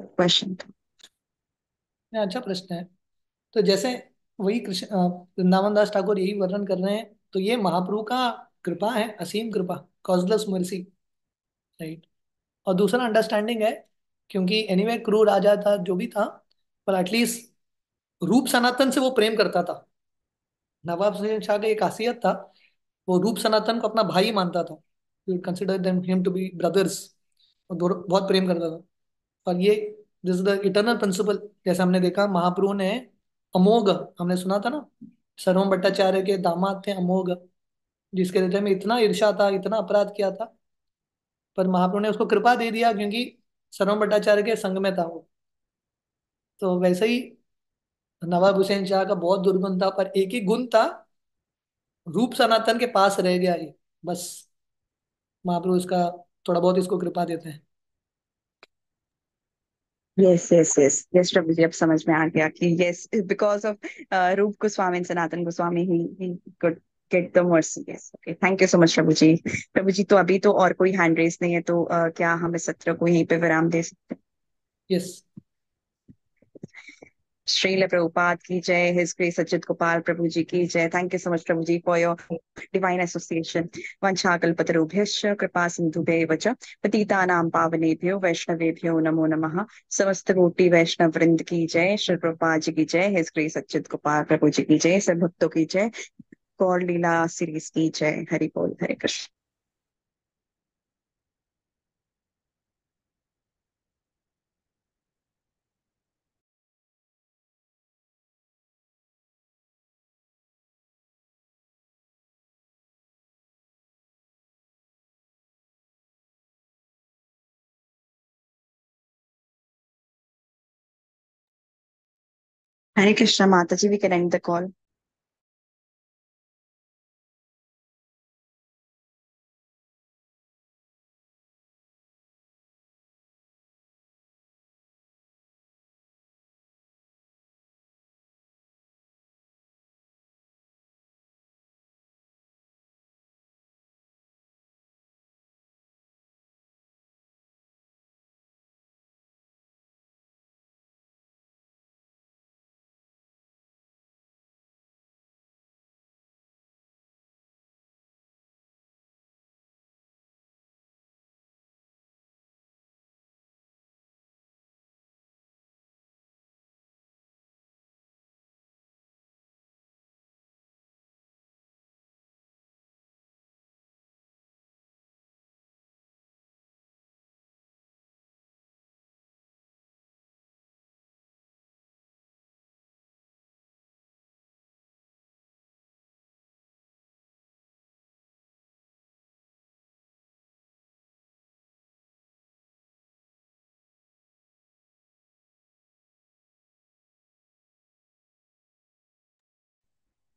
क्वेश्चन था अच्छा प्रश्न है तो जैसे वही कृष्ण वृंदावन दास ठाकुर यही वर्णन कर रहे हैं तो ये महाप्रभु का कृपा है असीम कृपा कॉजलेस मर्सी राइट और दूसरा अंडरस्टैंडिंग है क्योंकि एनी anyway, क्रू राजा था जो भी था पर एटलीस्ट रूप सनातन से वो प्रेम करता था नवाब हुसैन शाह का एक खासियत था वो रूप सनातन को अपना भाई मानता था consider them him to be brothers और बहुत प्रेम करता था और ये this is the eternal principle जैसे हमने देखा महाप्रभु ने अमोघ हमने सुना था ना सर्वम भट्टाचार्य के दामाद थे अमोघ जिसके हृदय में इतना ईर्षा था इतना अपराध किया था पर महाप्रभु ने उसको कृपा दे दिया क्योंकि सर्वम भट्टाचार्य के संग में था वो तो वैसे ही नवाब हुसैन शाह का बहुत दुर्गुण था पर एक ही गुण था रूप सनातन के पास रह गया ये बस महाप्रभु इसका थोड़ा बहुत इसको कृपा देते हैं यस यस यस यस प्रभु जी अब समझ में आ गया कि yes because of Rupa Goswami and Sanatana Goswami ही ही good get the mercy yes okay thank you so much प्रभु जी प्रभु जी तो अभी तो और कोई हैंड रेस नहीं है तो uh, क्या हम इस सत्र को यहीं पे विराम दे सकते हैं यस yes. श्रील प्रभुपाद की जय हिज ग्रेस सचित गोपाल प्रभु जी की जय थैंक यू सो मच प्रभु जी फॉर योर डिवाइन एसोसिएशन वंशाकल्पतरूभ्य कृपा सिंधु वच पतिता नाम पावनेभ्यो वैष्णवेभ्यो नमो नम समस्त कोटि वैष्णव वृंद की जय श्री प्रभुपाद जी की जय हिज ग्रेस सचित गोपाल प्रभु जी की जय सर भक्तों की जय गौर लीला सीरीज की जय हरि बोल हरे Krishna Hare Krishna Mataji. We can end the call.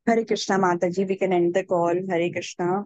Hare Krishna Mataji, we can end the call. Hare Krishna.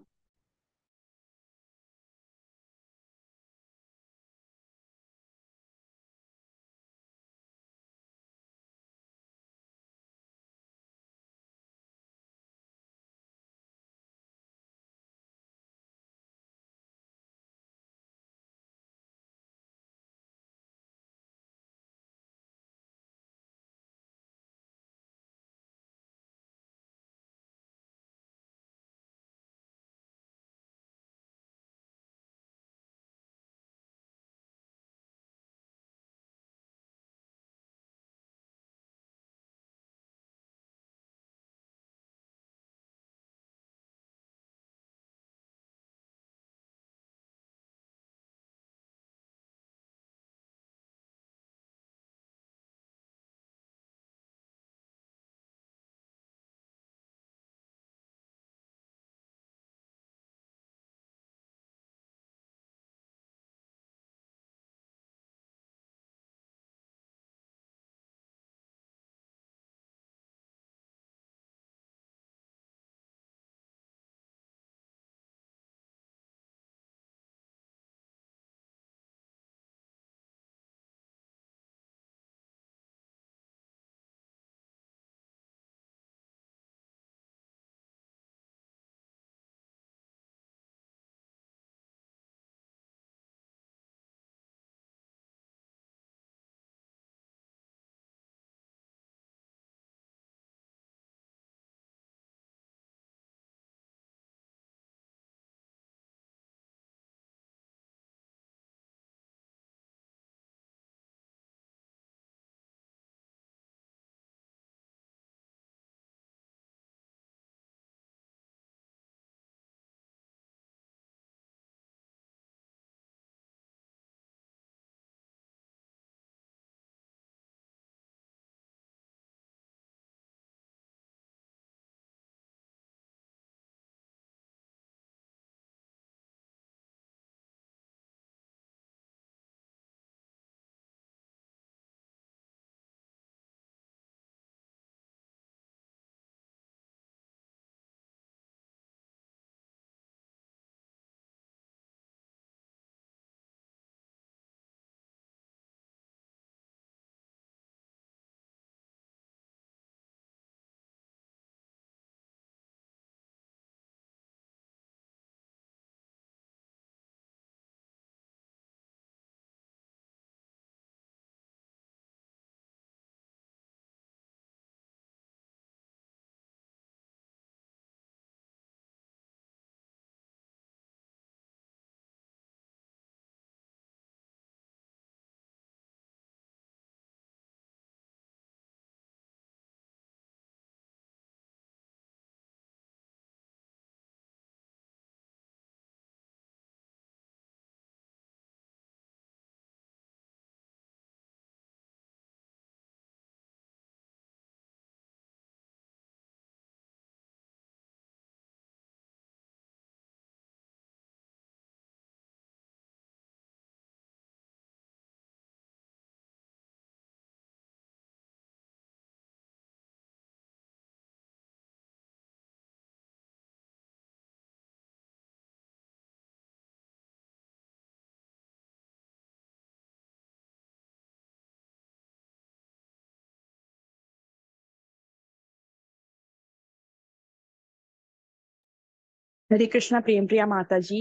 हरे कृष्णा प्रेम प्रिया माता जी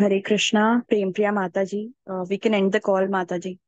हरे कृष्णा प्रेम प्रिया माता जी we can and the call माता जी